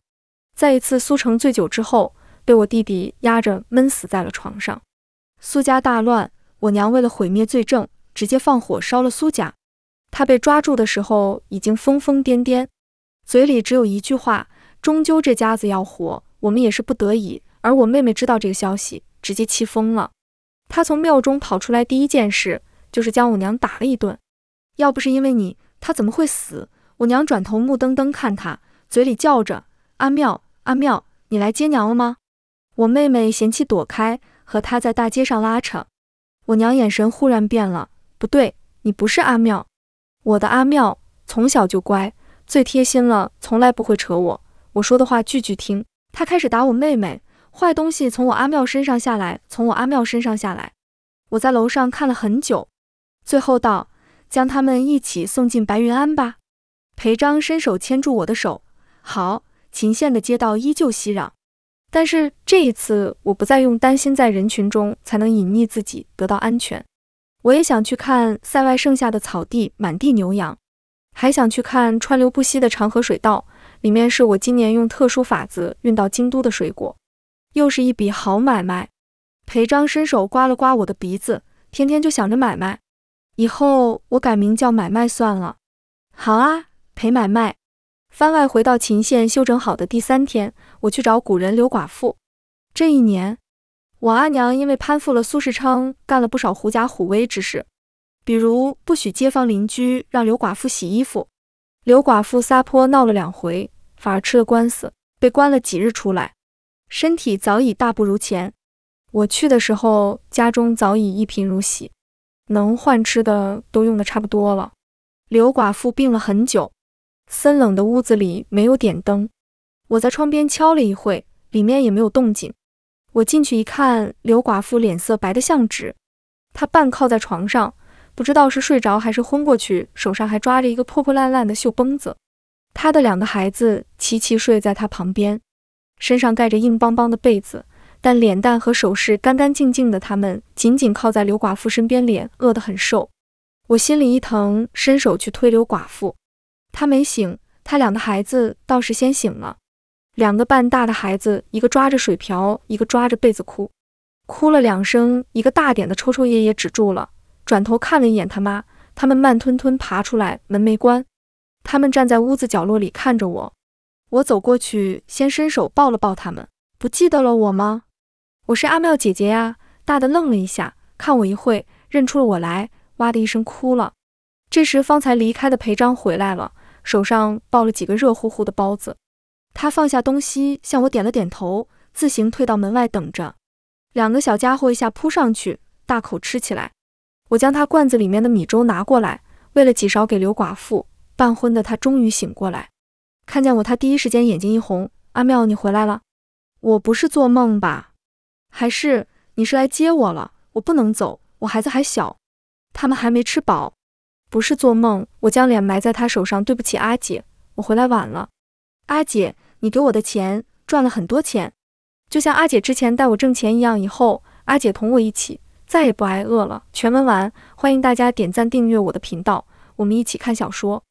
在一次苏成醉酒之后，被我弟弟压着闷死在了床上，苏家大乱。我娘为了毁灭罪证，直接放火烧了苏家。她被抓住的时候已经疯疯癫癫，嘴里只有一句话：“终究这家子要活，我们也是不得已。”而我妹妹知道这个消息，直接气疯了。她从庙中跑出来，第一件事就是将我娘打了一顿。要不是因为你，她怎么会死？我娘转头目瞪瞪看她，嘴里叫着：“阿妙，阿妙，你来接娘了吗？”我妹妹嫌弃躲开，和她在大街上拉扯。我娘眼神忽然变了，不对，你不是阿妙，我的阿妙从小就乖，最贴心了，从来不会扯我，我说的话句句听。他开始打我妹妹，坏东西从我阿妙身上下来，从我阿妙身上下来。我在楼上看了很久，最后道，将他们一起送进白云庵吧。裴章伸手牵住我的手，好。秦县的街道依旧熙攘。但是这一次，我不再用担心在人群中才能隐匿自己得到安全。我也想去看塞外盛夏的草地，满地牛羊，还想去看川流不息的长河水道，里面是我今年用特殊法子运到京都的水果，又是一笔好买卖。裴章伸手刮了刮我的鼻子，天天就想着买卖，以后我改名叫买卖算了。好啊，陪买卖。番外回到秦县修整好的第三天，我去找古人刘寡妇。这一年，我阿娘因为攀附了苏世昌，干了不少狐假虎威之事，比如不许街坊邻居让刘寡妇洗衣服。刘寡妇撒泼闹了两回，反而吃了官司，被关了几日出来，身体早已大不如前。我去的时候，家中早已一贫如洗，能换吃的都用的差不多了。刘寡妇病了很久。森冷的屋子里没有点灯，我在窗边敲了一会，里面也没有动静。我进去一看，刘寡妇脸色白得像纸，她半靠在床上，不知道是睡着还是昏过去，手上还抓着一个破破烂烂的绣绷子。她的两个孩子齐齐睡在她旁边，身上盖着硬邦邦的被子，但脸蛋和首饰干干净净的。他们紧紧靠在刘寡妇身边，脸饿得很瘦。我心里一疼，伸手去推刘寡妇。他没醒，他两个孩子倒是先醒了。两个半大的孩子，一个抓着水瓢，一个抓着被子哭，哭了两声。一个大点的抽抽噎噎止住了，转头看了一眼他妈。他们慢吞吞爬出来，门没关。他们站在屋子角落里看着我。我走过去，先伸手抱了抱他们。不记得了我吗？我是阿妙姐姐呀。大的愣了一下，看我一会，认出了我来，哇的一声哭了。这时方才离开的裴章回来了。手上抱了几个热乎乎的包子，他放下东西，向我点了点头，自行退到门外等着。两个小家伙一下扑上去，大口吃起来。我将他罐子里面的米粥拿过来，喂了几勺给刘寡妇。半昏的他终于醒过来，看见我，他第一时间眼睛一红：“阿妙，你回来了？我不是做梦吧？还是你是来接我了？我不能走，我孩子还小，他们还没吃饱。”不是做梦，我将脸埋在他手上。对不起，阿姐，我回来晚了。阿姐，你给我的钱赚了很多钱，就像阿姐之前带我挣钱一样。以后阿姐同我一起，再也不挨饿了。全文完，欢迎大家点赞订阅我的频道，我们一起看小说。